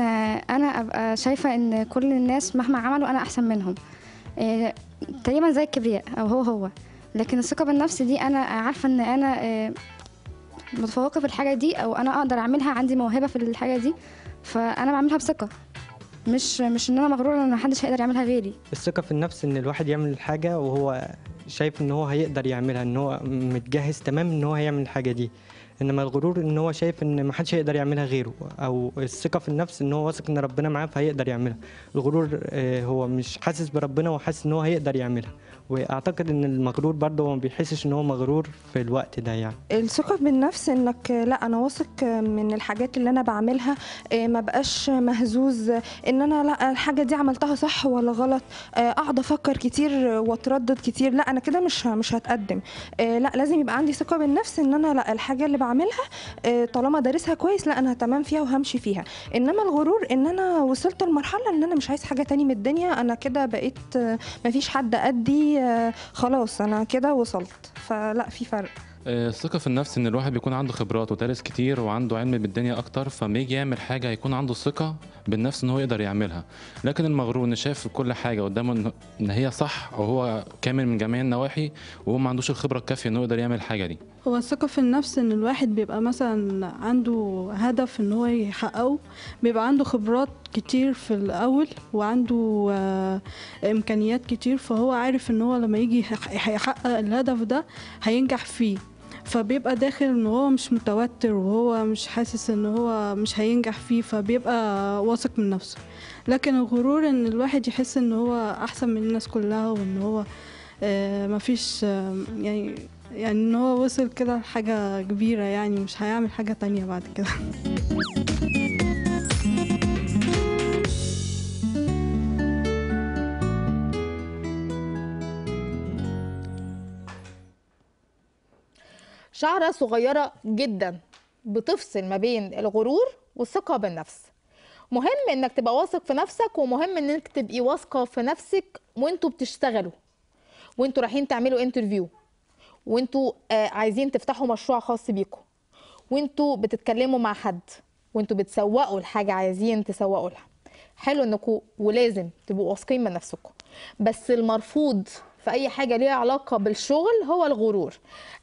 انا ابقى شايفه ان كل الناس مهما عملوا انا احسن منهم إيه، تقريبا زي الكبرياء او هو هو لكن الثقه بالنفس دي انا عارفه ان انا آه، متفوقه في الحاجه دي او انا اقدر اعملها عندي موهبه في الحاجه دي فانا بعملها بثقه مش مش ان انا مغروره ان محدش هيقدر يعملها غيري الثقه في النفس ان الواحد يعمل حاجه وهو شايف ان هو هيقدر يعملها ان هو متجهز تمام ان هو هيعمل الحاجه دي انما الغرور ان هو شايف ان ما حدش هيقدر يعملها غيره او الثقه في النفس ان هو واثق ان ربنا معاه فهيقدر يعملها الغرور آه، هو مش حاسس بربنا وحاسس ان هو هيقدر يعملها واعتقد ان المغرور برضه هو ما بيحسش ان هو مغرور في الوقت ده يعني الثقه بالنفس انك لا انا واثق من الحاجات اللي انا بعملها آه، ما بقاش مهزوز ان انا لا الحاجه دي عملتها صح ولا غلط آه، اقعد افكر كتير واتردد كتير لا انا كده مش مش هتقدم آه، لا لازم يبقى عندي ثقه بالنفس ان انا لا الحاجه اللي بعملها طالما دارسها كويس لا انا تمام فيها وهمشي فيها انما الغرور ان انا وصلت لمرحله ان انا مش عايز حاجه تاني من الدنيا انا كده بقيت مفيش حد قدي خلاص انا كده وصلت فلا في فرق آه، الثقه في النفس ان الواحد بيكون عنده خبرات ودارس كتير وعنده علم بالدنيا اكتر فما يجي يعمل حاجه هيكون عنده ثقه بالنفس ان هو يقدر يعملها لكن المغرور ان شاف كل حاجه قدامه ان هي صح وهو كامل من جميع النواحي وهو ما عندوش الخبره الكافيه ان هو يقدر يعمل الحاجه دي هو الثقة في النفس إن الواحد بيبقى مثلا عنده هدف إن هو يحققه بيبقى عنده خبرات كتير في الأول وعنده آه، إمكانيات كتير فهو عارف إن هو لما يجي هيحقق الهدف ده هينجح فيه فبيبقى داخل ان هو مش متوتر وهو مش حاسس ان هو مش هينجح فيه فبيبقى واثق من نفسه لكن الغرور ان الواحد يحس ان هو احسن من الناس كلها وان هو آه، مفيش آه، يعني يعني ان هو وصل كده لحاجة كبيرة يعني مش هيعمل حاجة تانية بعد كده شعرة صغيرة جدا بتفصل ما بين الغرور والثقة بالنفس مهم انك تبقى واثق في نفسك ومهم انك تبقي واثقة في نفسك وانتوا بتشتغلوا وانتوا رايحين تعملوا انترفيو وانتوا آه، عايزين تفتحوا مشروع خاص بيكم وانتوا بتتكلموا مع حد وانتوا بتسوقوا الحاجه عايزين تسوقوا لها حلو انكم ولازم تبقوا واثقين من نفسكم بس المرفوض في اي حاجه ليها علاقه بالشغل هو الغرور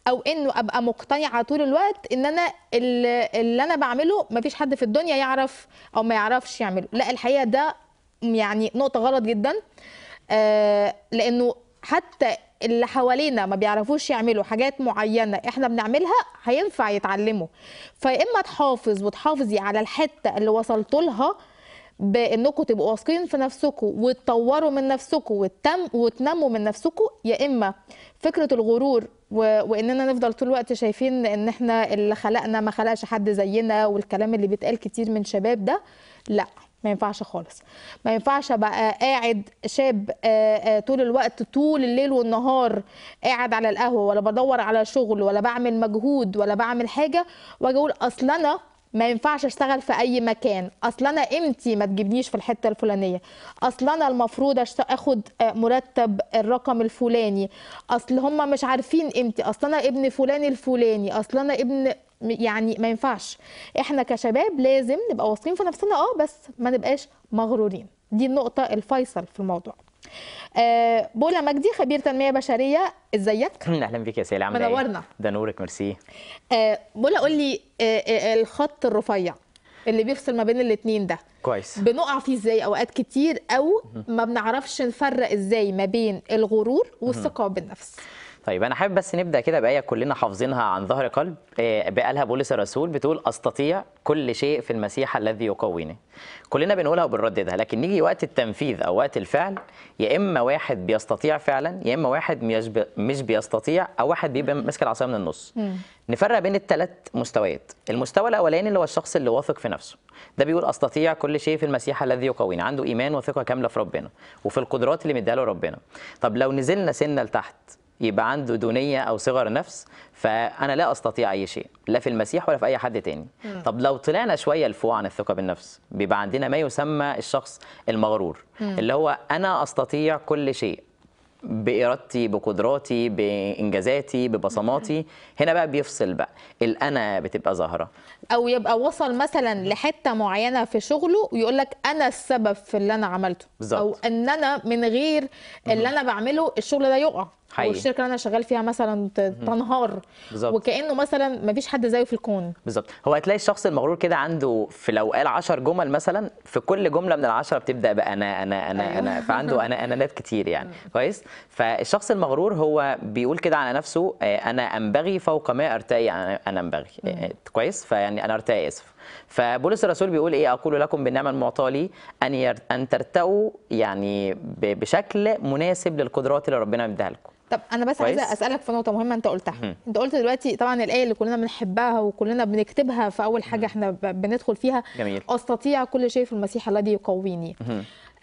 او انه ابقى مقتنعه طول الوقت ان انا اللي انا بعمله مفيش حد في الدنيا يعرف او ما يعرفش يعمله لا الحقيقه ده يعني نقطه غلط جدا آه لانه حتى اللي حوالينا ما بيعرفوش يعملوا حاجات معينه احنا بنعملها هينفع يتعلموا فيا اما تحافظ وتحافظي على الحته اللي وصلت لها بانكم تبقوا واثقين في نفسكم وتطوروا من نفسكم وتنموا من نفسكم يا اما فكره الغرور و... واننا نفضل طول الوقت شايفين ان احنا اللي خلقنا ما خلقش حد زينا والكلام اللي بيتقال كتير من شباب ده لا ما ينفعش خالص ما ينفعش ابقى قاعد شاب آه، آه، طول الوقت طول الليل والنهار قاعد على القهوه ولا بدور على شغل ولا بعمل مجهود ولا بعمل حاجه واجي اقول اصل انا ما ينفعش اشتغل في اي مكان اصل انا امتي ما تجيبنيش في الحته الفلانيه اصل انا المفروض اخد آه، مرتب الرقم الفلاني اصل هم مش عارفين امتي اصل انا ابن فلان الفلاني اصل انا ابن يعني ما ينفعش احنا كشباب لازم نبقى واثقين في نفسنا اه بس ما نبقاش مغرورين دي النقطه الفيصل في الموضوع أه بولا مجدي خبير تنميه بشريه ازيك اهلا بيك يا سيلا عامله إيه؟ منورنا ده نورك ميرسي أه بولا قول لي أه, آه، الخط الرفيع اللي بيفصل ما بين الاثنين ده كويس بنقع فيه ازاي اوقات كتير او ما بنعرفش نفرق ازاي ما بين الغرور والثقه بالنفس طيب انا حابب بس نبدا كده بايه كلنا حافظينها عن ظهر قلب آه، بقالها بولس الرسول بتقول استطيع كل شيء في المسيح الذي يقويني كلنا بنقولها وبنرددها لكن نيجي وقت التنفيذ او وقت الفعل يا اما واحد بيستطيع فعلا يا اما واحد مش بيستطيع او واحد بيبقى ماسك العصايه من النص نفرق بين الثلاث مستويات المستوى الاولاني اللي هو الشخص اللي واثق في نفسه ده بيقول استطيع كل شيء في المسيح الذي يقويني عنده ايمان وثقه كامله في ربنا وفي القدرات اللي مديها له ربنا طب لو نزلنا سنه لتحت يبقى عنده دونيه او صغر نفس فانا لا استطيع اي شيء لا في المسيح ولا في اي حد تاني مم. طب لو طلعنا شويه لفوق عن الثقه بالنفس بيبقى عندنا ما يسمى الشخص المغرور مم. اللي هو انا استطيع كل شيء بارادتي بقدراتي بانجازاتي ببصماتي هنا بقى بيفصل بقى الانا بتبقى ظاهره او يبقى وصل مثلا لحته معينه في شغله ويقول لك انا السبب في اللي انا عملته بالزبط. او ان انا من غير اللي انا بعمله الشغل ده يقع حقيقي. والشركه اللي انا شغال فيها مثلا تنهار بالظبط وكانه مثلا ما فيش حد زيه في الكون بالظبط هو هتلاقي الشخص المغرور كده عنده في لو قال 10 جمل مثلا في كل جمله من العشره بتبدا بانا انا انا أيوه. انا فعنده انا انانات كتير يعني كويس فالشخص المغرور هو بيقول كده على نفسه آه، انا انبغي فوق ما ارتقي يعني انا انبغي آه، كويس فيعني انا ارتقي اسف فبولس الرسول بيقول ايه اقول لكم بالنعمه المعطاه لي ان ير... ان ترتقوا يعني ب... بشكل مناسب للقدرات اللي ربنا مديها لكم طب انا بس عايزه اسالك في نقطه مهمه انت قلتها م. انت قلت دلوقتي طبعا الايه اللي كلنا بنحبها وكلنا بنكتبها في اول حاجه م. احنا بندخل فيها جميل. استطيع كل شيء في المسيح الذي يقويني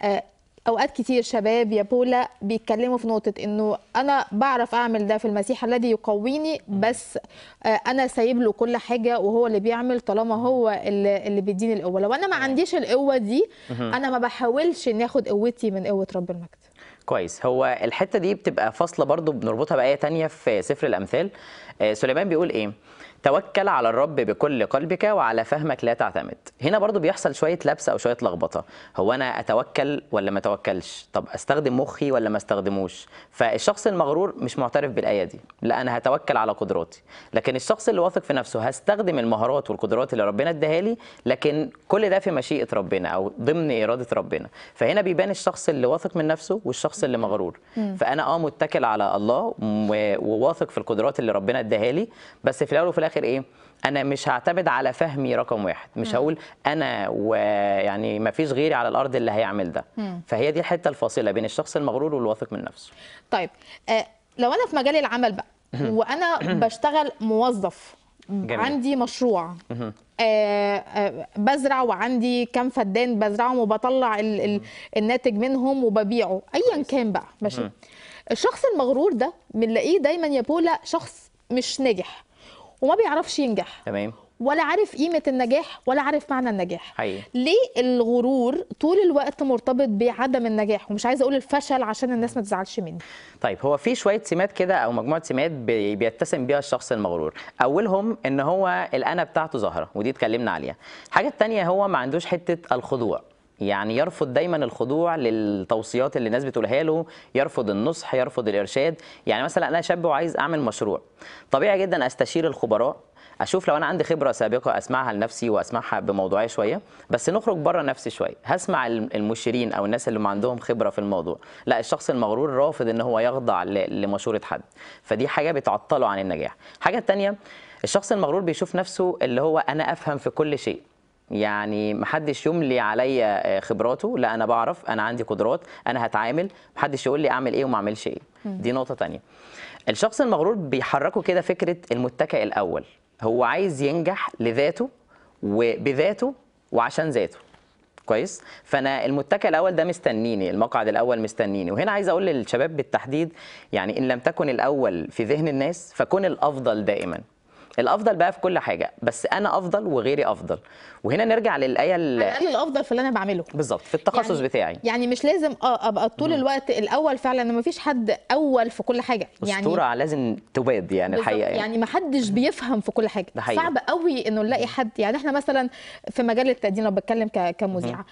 آه اوقات كتير شباب يا بولا بيتكلموا في نقطه انه انا بعرف اعمل ده في المسيح الذي يقويني بس آه، انا سايب له كل حاجه وهو اللي بيعمل طالما هو اللي, اللي بيديني القوه لو انا ما عنديش القوه دي انا ما بحاولش ان اخد قوتي من قوه رب المجد كويس هو الحته دي بتبقى فاصله برضو بنربطها بايه تانية في سفر الامثال آه، سليمان بيقول ايه توكل على الرب بكل قلبك وعلى فهمك لا تعتمد هنا برضو بيحصل شويه لبس او شويه لخبطه هو انا اتوكل ولا ما اتوكلش طب استخدم مخي ولا ما استخدموش فالشخص المغرور مش معترف بالايه دي لا انا هتوكل على قدراتي لكن الشخص اللي واثق في نفسه هستخدم المهارات والقدرات اللي ربنا اداها لي لكن كل ده في مشيئه ربنا او ضمن اراده ربنا فهنا بيبان الشخص اللي واثق من نفسه والشخص اللي مغرور فانا اه متكل على الله وواثق في القدرات اللي ربنا اداها لي بس في الاول وفي الاخر الاخر ايه انا مش هعتمد على فهمي رقم واحد مش هقول انا ويعني ما فيش غيري على الارض اللي هيعمل ده فهي دي الحته الفاصله بين الشخص المغرور والواثق من نفسه طيب آه لو انا في مجال العمل بقى وانا بشتغل موظف جميل. عندي مشروع آه آه بزرع وعندي كام فدان بزرعهم وبطلع ال ال الناتج منهم وببيعه ايا كان بقى ماشي الشخص المغرور ده بنلاقيه دايما يا بولا شخص مش ناجح وما بيعرفش ينجح تمام ولا عارف قيمة النجاح ولا عارف معنى النجاح حي. ليه الغرور طول الوقت مرتبط بعدم النجاح ومش عايزة أقول الفشل عشان الناس ما تزعلش مني طيب هو في شوية سمات كده أو مجموعة سمات بيتسم بيها الشخص المغرور أولهم إن هو الأنا بتاعته ظاهرة ودي اتكلمنا عليها الحاجة الثانيه هو ما عندوش حتة الخضوع يعني يرفض دايما الخضوع للتوصيات اللي الناس بتقولها له يرفض النصح يرفض الارشاد يعني مثلا انا شاب وعايز اعمل مشروع طبيعي جدا استشير الخبراء اشوف لو انا عندي خبره سابقه اسمعها لنفسي واسمعها بموضوعيه شويه بس نخرج بره نفسي شويه هسمع المشيرين او الناس اللي ما عندهم خبره في الموضوع لا الشخص المغرور رافض ان هو يخضع لمشوره حد فدي حاجه بتعطله عن النجاح حاجه تانية الشخص المغرور بيشوف نفسه اللي هو انا افهم في كل شيء يعني محدش يملي عليا آه، خبراته لا انا بعرف انا عندي قدرات انا هتعامل محدش يقول لي اعمل ايه وما اعملش ايه دي نقطه تانية الشخص المغرور بيحركه كده فكره المتكئ الاول هو عايز ينجح لذاته وبذاته وعشان ذاته كويس فانا المتكئ الاول ده مستنيني المقعد الاول مستنيني وهنا عايز اقول للشباب بالتحديد يعني ان لم تكن الاول في ذهن الناس فكن الافضل دائما الافضل بقى في كل حاجه بس انا افضل وغيري افضل وهنا نرجع للايه اللي انا الافضل في اللي انا بعمله بالظبط في التخصص يعني بتاعي يعني مش لازم ابقى طول الوقت الاول فعلا ما فيش حد اول في كل حاجه يعني اسطوره لازم تباد يعني الحقيقه يعني, يعني ما حدش بيفهم في كل حاجه ده صعب قوي انه نلاقي حد يعني احنا مثلا في مجال التقديم لو بتكلم كمذيعه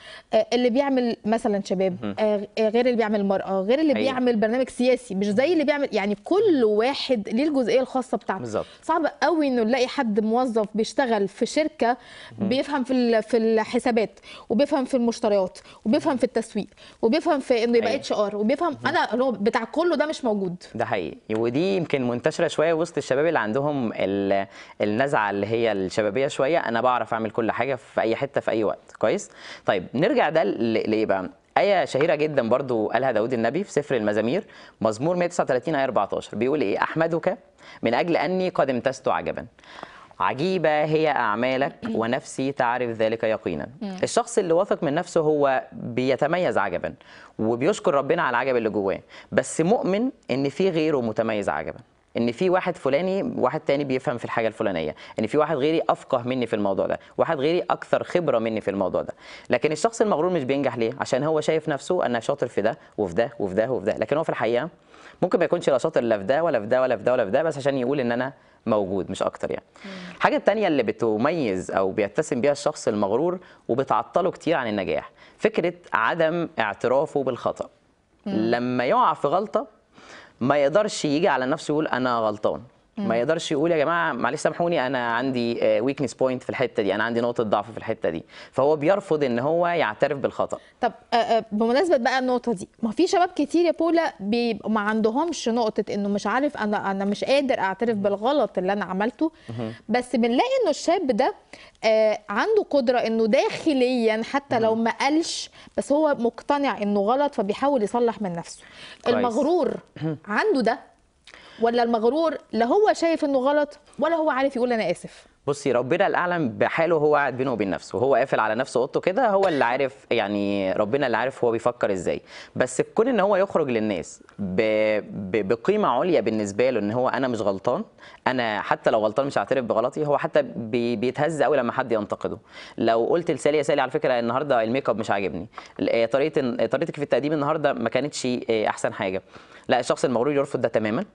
اللي بيعمل مثلا شباب آه، غير اللي بيعمل مرأة غير اللي بيعمل برنامج سياسي مش زي اللي بيعمل يعني كل واحد ليه الجزئيه الخاصه بتاعته بالظبط صعب قوي انه نلاقي حد موظف بيشتغل في شركه بيفهم في في الحسابات وبيفهم في المشتريات وبيفهم في التسويق وبيفهم في انه يبقى أيوة. اتش ار وبيفهم انا اللي هو بتاع كله ده مش موجود ده حقيقي ودي يمكن منتشره شويه وسط الشباب اللي عندهم النزعه اللي هي الشبابيه شويه انا بعرف اعمل كل حاجه في اي حته في اي وقت كويس طيب نرجع ده ليه بقى آية شهيرة جدا برضو قالها داود النبي في سفر المزامير مزمور 139 آية 14 بيقول إيه أحمدك من أجل أني قد امتزت عجبا عجيبة هي أعمالك ونفسي تعرف ذلك يقينا الشخص اللي واثق من نفسه هو بيتميز عجبا وبيشكر ربنا على العجب اللي جواه بس مؤمن ان في غيره متميز عجبا ان في واحد فلاني واحد تاني بيفهم في الحاجه الفلانيه ان في واحد غيري افقه مني في الموضوع ده واحد غيري اكثر خبره مني في الموضوع ده لكن الشخص المغرور مش بينجح ليه عشان هو شايف نفسه انا شاطر في ده وفي ده وفي ده وفي ده لكن هو في الحقيقه ممكن ما يكونش لا شاطر لا في ده ولا في ده ولا في ده ولا في ده بس عشان يقول ان انا موجود مش اكتر يعني الحاجه الثانيه اللي بتميز او بيتسم بيها الشخص المغرور وبتعطله كتير عن النجاح فكره عدم اعترافه بالخطا لما يقع في غلطه ما يقدرش يجي على نفسه يقول انا غلطان ما يقدرش يقول يا جماعه معلش سامحوني انا عندي ويكنس آه، بوينت في الحته دي انا عندي نقطه ضعف في الحته دي فهو بيرفض ان هو يعترف بالخطا طب آه، آه، بمناسبه بقى النقطه دي ما في شباب كتير يا بولا بيبقوا ما عندهمش نقطه انه مش عارف انا انا مش قادر اعترف بالغلط اللي انا عملته بس بنلاقي انه الشاب ده عنده قدره انه داخليا حتى لو ما قالش بس هو مقتنع انه غلط فبيحاول يصلح من نفسه المغرور عنده ده ولا المغرور لا هو شايف انه غلط ولا هو عارف يقول انا اسف بصي ربنا الاعلم بحاله هو قاعد بينه وبين نفسه وهو قافل على نفسه اوضته كده هو اللي عارف يعني ربنا اللي عارف هو بيفكر ازاي بس كون ان هو يخرج للناس ب... ب... بقيمه عليا بالنسبه له ان هو انا مش غلطان انا حتى لو غلطان مش هعترف بغلطي هو حتى بي... بيتهز قوي لما حد ينتقده لو قلت لسالي يا سالي على فكره النهارده الميك اب مش عاجبني طريقه طريقتك في التقديم النهارده ما كانتش آه، احسن حاجه لا الشخص المغرور يرفض ده تماما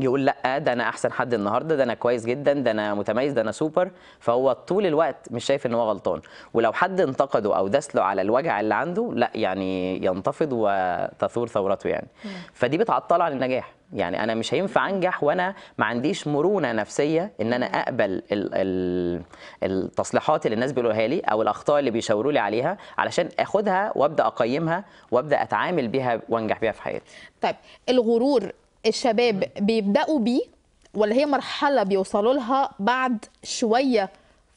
يقول لا ده انا احسن حد النهارده ده انا كويس جدا ده انا متميز ده انا سوبر فهو طول الوقت مش شايف ان هو غلطان ولو حد انتقده او داس له على الوجع اللي عنده لا يعني ينتفض وتثور ثورته يعني فدي بتعطله عن النجاح يعني انا مش هينفع انجح وانا ما عنديش مرونه نفسيه ان انا اقبل التصليحات اللي الناس بيقولوها لي او الاخطاء اللي بيشاوروا لي عليها علشان اخدها وابدا اقيمها وابدا اتعامل بيها وانجح بيها في حياتي. طيب الغرور الشباب بيبداوا بيه ولا هي مرحله بيوصلوا لها بعد شويه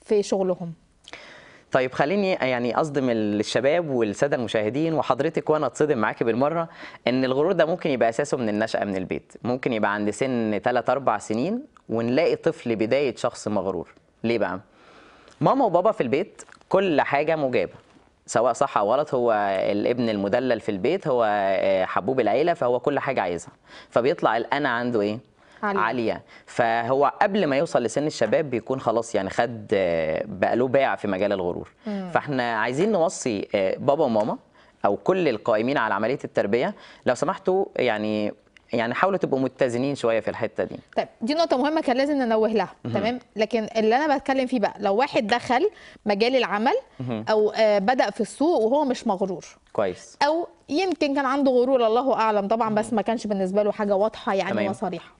في شغلهم طيب خليني يعني اصدم الشباب والساده المشاهدين وحضرتك وانا اتصدم معاكي بالمره ان الغرور ده ممكن يبقى اساسه من النشأه من البيت ممكن يبقى عند سن 3 4 سنين ونلاقي طفل بدايه شخص مغرور ليه بقى ماما وبابا في البيت كل حاجه مجابه سواء صح او غلط هو الابن المدلل في البيت هو آه، حبوب العيله فهو كل حاجه عايزها فبيطلع الانا عنده ايه عالية. عالية فهو قبل ما يوصل لسن الشباب بيكون خلاص يعني خد آه، بقى له باع في مجال الغرور مم. فاحنا عايزين نوصي آه، بابا وماما او كل القائمين على عمليه التربيه لو سمحتوا يعني يعني حاولوا تبقوا متزنين شويه في الحته دي طيب دي نقطه مهمه كان لازم ننوه لها تمام لكن اللي انا بتكلم فيه بقى لو واحد دخل مجال العمل او آه، بدا في السوق وهو مش مغرور كويس او يمكن كان عنده غرور الله اعلم طبعا بس ما كانش بالنسبه له حاجه واضحه يعني وصريحه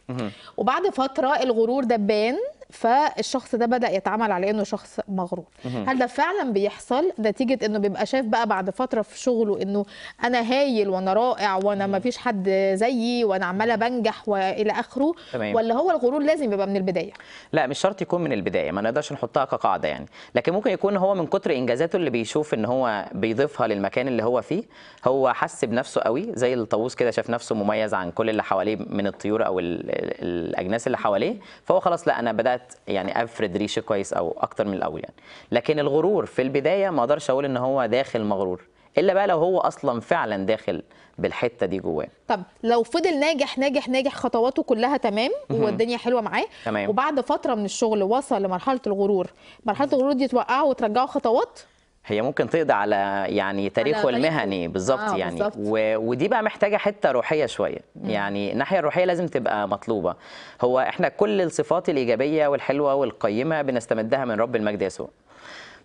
وبعد فتره الغرور ده بان فالشخص ده بدا يتعامل على انه شخص مغرور هل ده فعلا بيحصل نتيجه انه بيبقى شايف بقى بعد فتره في شغله انه انا هايل وانا رائع وانا ما فيش حد زيي وانا عماله بنجح والى اخره تمام. ولا هو الغرور لازم يبقى من البدايه لا مش شرط يكون من البدايه ما نقدرش نحطها كقاعده يعني لكن ممكن يكون هو من كتر انجازاته اللي بيشوف ان هو بيضيفها للمكان اللي هو فيه هو حس بنفسه قوي زي الطاووس كده شاف نفسه مميز عن كل اللي حواليه من الطيور او الاجناس اللي حواليه فهو خلاص لا انا بدات بدات يعني افرد ريشه كويس او اكتر من الاول يعني لكن الغرور في البدايه ما اقدرش اقول ان هو داخل مغرور الا بقى لو هو اصلا فعلا داخل بالحته دي جواه طب لو فضل ناجح ناجح ناجح خطواته كلها تمام والدنيا حلوه معاه تمام وبعد فتره من الشغل وصل لمرحله الغرور مرحله الغرور دي توقعه وترجعه خطوات هي ممكن تقضي على يعني تاريخه المهني بالظبط آه يعني بالزبط. و... ودي بقى محتاجه حته روحيه شويه مم. يعني الناحيه الروحيه لازم تبقى مطلوبه هو احنا كل الصفات الايجابيه والحلوه والقيمه بنستمدها من رب المجد يسوع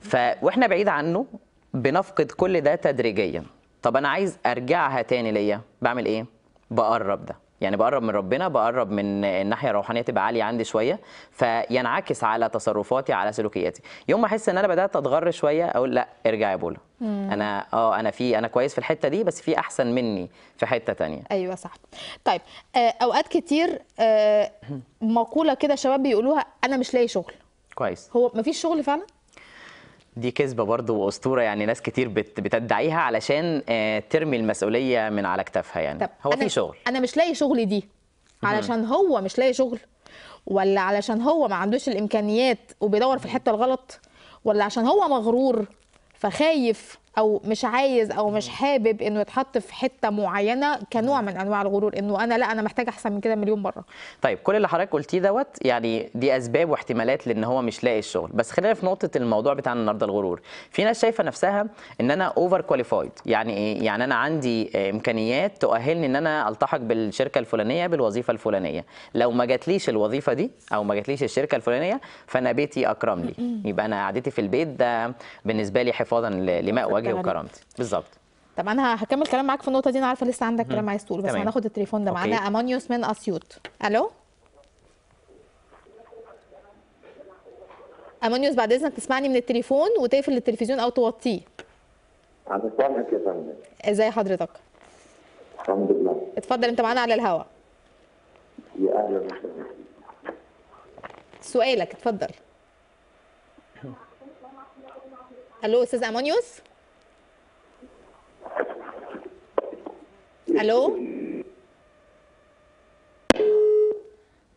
ف واحنا بعيد عنه بنفقد كل ده تدريجيا طب انا عايز ارجعها تاني ليا بعمل ايه بقرب ده يعني بقرب من ربنا بقرب من الناحيه الروحانيه تبقى عاليه عندي شويه فينعكس على تصرفاتي على سلوكياتي يوم ما احس ان انا بدات اتغر شويه اقول لا ارجع يا بولا انا اه انا في انا كويس في الحته دي بس في احسن مني في حته تانية ايوه صح طيب آه، اوقات كتير آه، مقوله كده شباب بيقولوها انا مش لاقي شغل كويس هو مفيش شغل فعلا دي كذبه برضه واسطوره يعني ناس كتير بتدعيها علشان آه، ترمي المسؤوليه من على كتافها يعني طب هو في شغل انا مش لاقي شغل دي علشان هو مش لاقي شغل ولا علشان هو ما عندوش الامكانيات وبيدور في الحته الغلط ولا عشان هو مغرور فخايف او مش عايز او مش حابب انه يتحط في حته معينه كنوع من انواع الغرور انه انا لا انا محتاج احسن من كده مليون مره طيب كل اللي حضرتك قلتيه دوت يعني دي اسباب واحتمالات لان هو مش لاقي الشغل بس خلينا في نقطه الموضوع بتاعنا النهارده الغرور في ناس شايفه نفسها ان انا اوفر كواليفايد يعني ايه يعني انا عندي آه، امكانيات تؤهلني ان انا التحق بالشركه الفلانيه بالوظيفه الفلانيه لو ما جاتليش الوظيفه دي او ما جاتليش الشركه الفلانيه فانا بيتي اكرم لي يبقى انا قعدتي في البيت ده بالنسبه لي حفاظا وجه شرفي وكرامتي بالظبط طب انا هكمل كلام معاك في النقطه دي انا عارفه لسه عندك كلام عايز تقوله بس هناخد التليفون ده معانا امونيوس من اسيوط الو امونيوس بعد اذنك تسمعني من التليفون وتقفل التلفزيون او توطيه سامعك يا فندم ازي حضرتك الحمد لله اتفضل انت معانا على الهواء يا اهلا وسهلا سؤالك اتفضل الو استاذ امونيوس الو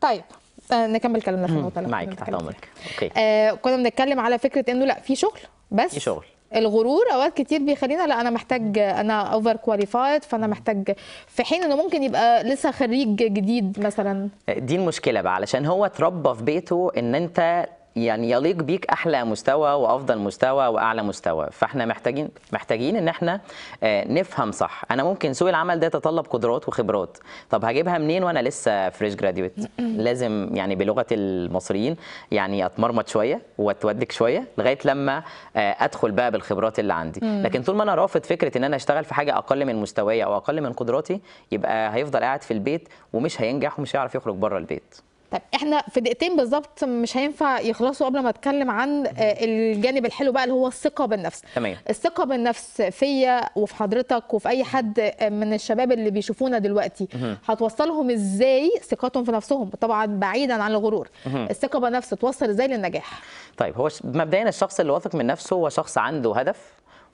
طيب آه، نكمل كلامنا في النقطه معاك تحت امرك اوكي آه كنا بنتكلم على فكره انه لا في شغل بس في شغل الغرور اوقات كتير بيخلينا لا انا محتاج انا اوفر كواليفايد فانا محتاج في حين انه ممكن يبقى لسه خريج جديد مثلا دي المشكله بقى علشان هو اتربى في بيته ان انت يعني يليق بيك احلى مستوى وافضل مستوى واعلى مستوى فاحنا محتاجين محتاجين ان احنا آه، نفهم صح انا ممكن سوق العمل ده يتطلب قدرات وخبرات طب هجيبها منين وانا لسه فريش جراديويت لازم يعني بلغه المصريين يعني اتمرمط شويه واتودك شويه لغايه لما آه، ادخل بقى بالخبرات اللي عندي لكن طول ما انا رافض فكره ان انا اشتغل في حاجه اقل من مستوايا او اقل من قدراتي يبقى هيفضل قاعد في البيت ومش هينجح ومش هيعرف يخرج بره البيت طيب احنا في دقيقتين بالظبط مش هينفع يخلصوا قبل ما اتكلم عن آه، الجانب الحلو بقى اللي هو الثقه بالنفس تمام الثقه بالنفس فيا وفي حضرتك وفي اي حد آه، من الشباب اللي بيشوفونا دلوقتي هتوصلهم ازاي ثقتهم في نفسهم طبعا بعيدا عن الغرور مه. الثقه بالنفس توصل ازاي للنجاح طيب هو مبدئيا الشخص اللي واثق من نفسه هو شخص عنده هدف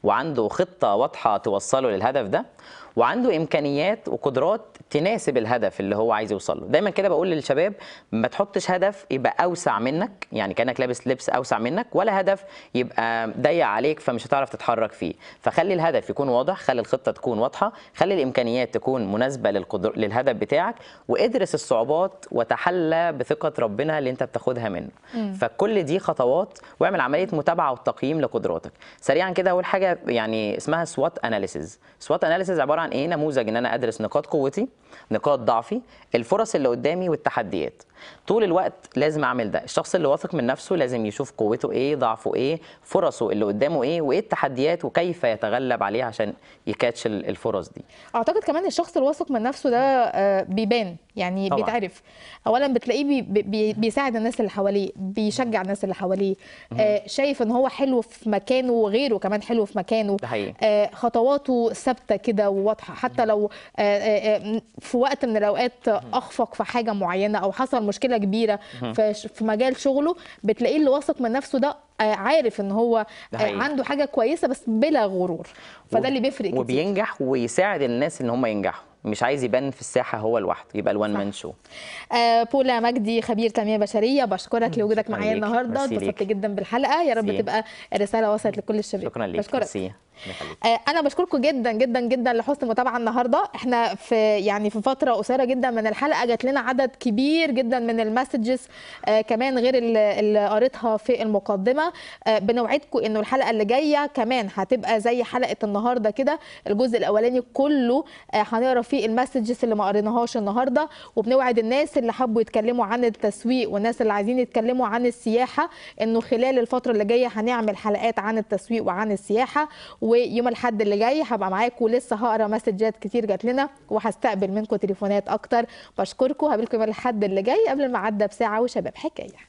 وعنده خطه واضحه توصله للهدف ده وعنده امكانيات وقدرات تناسب الهدف اللي هو عايز يوصل له دايما كده بقول للشباب ما تحطش هدف يبقى اوسع منك يعني كانك لابس لبس اوسع منك ولا هدف يبقى ضيق عليك فمش هتعرف تتحرك فيه فخلي الهدف يكون واضح خلي الخطه تكون واضحه خلي الامكانيات تكون مناسبه للقدر... للهدف بتاعك وادرس الصعوبات وتحلى بثقه ربنا اللي انت بتاخدها منه م. فكل دي خطوات واعمل عمليه متابعه وتقييم لقدراتك سريعا كده اول حاجه يعني اسمها سوات اناليسيز سوات اناليسيز عباره عن ايه نموذج ان انا ادرس نقاط قوتي نقاط ضعفي الفرص اللي قدامي والتحديات طول الوقت لازم اعمل ده الشخص اللي واثق من نفسه لازم يشوف قوته ايه ضعفه ايه فرصه اللي قدامه ايه وايه التحديات وكيف يتغلب عليها عشان يكاتش الفرص دي اعتقد كمان الشخص الواثق من نفسه ده آه، بيبان يعني طبعا. بيتعرف اولا بتلاقيه بي بي بيساعد الناس اللي حواليه بيشجع الناس اللي حواليه آه شايف ان هو حلو في مكانه وغيره كمان حلو في مكانه آه خطواته ثابته كده و... واضحه حتى لو آه، آه، آه، في وقت من الاوقات اخفق في حاجه معينه او حصل مشكله كبيره في مجال شغله بتلاقيه اللي واثق من نفسه ده عارف ان هو عنده حاجه كويسه بس بلا غرور فده اللي بيفرق كتير وبينجح ويساعد الناس ان هم ينجحوا مش عايز يبان في الساحه هو لوحده يبقى الوان مان شو آه بولا مجدي خبير تنميه بشريه بشكرك لوجودك معايا النهارده اتبسطت جدا بالحلقه يا رب تبقى الرساله وصلت لكل الشباب شكرا لك بشكرك. آه، انا بشكركم جدا جدا جدا لحسن المتابعه النهارده احنا في يعني في فتره قصيره جدا من الحلقه جات لنا عدد كبير جدا من المسجز آه، كمان غير اللي قريتها في المقدمه آه، بنوعدكم انه الحلقه اللي جايه كمان هتبقى زي حلقه النهارده كده الجزء الاولاني كله هنقرا فيه المسجز اللي ما قريناهاش النهارده وبنوعد الناس اللي حابوا يتكلموا عن التسويق والناس اللي عايزين يتكلموا عن السياحه انه خلال الفتره اللي جايه هنعمل حلقات عن التسويق وعن السياحه ويوم الاحد اللي جاي هبقى معاكم لسه هقرا مسجات كتير جات لنا وهستقبل منكم تليفونات اكتر بشكركم هقابلكم يوم الاحد اللي جاي قبل ما اعدي بساعه وشباب حكايه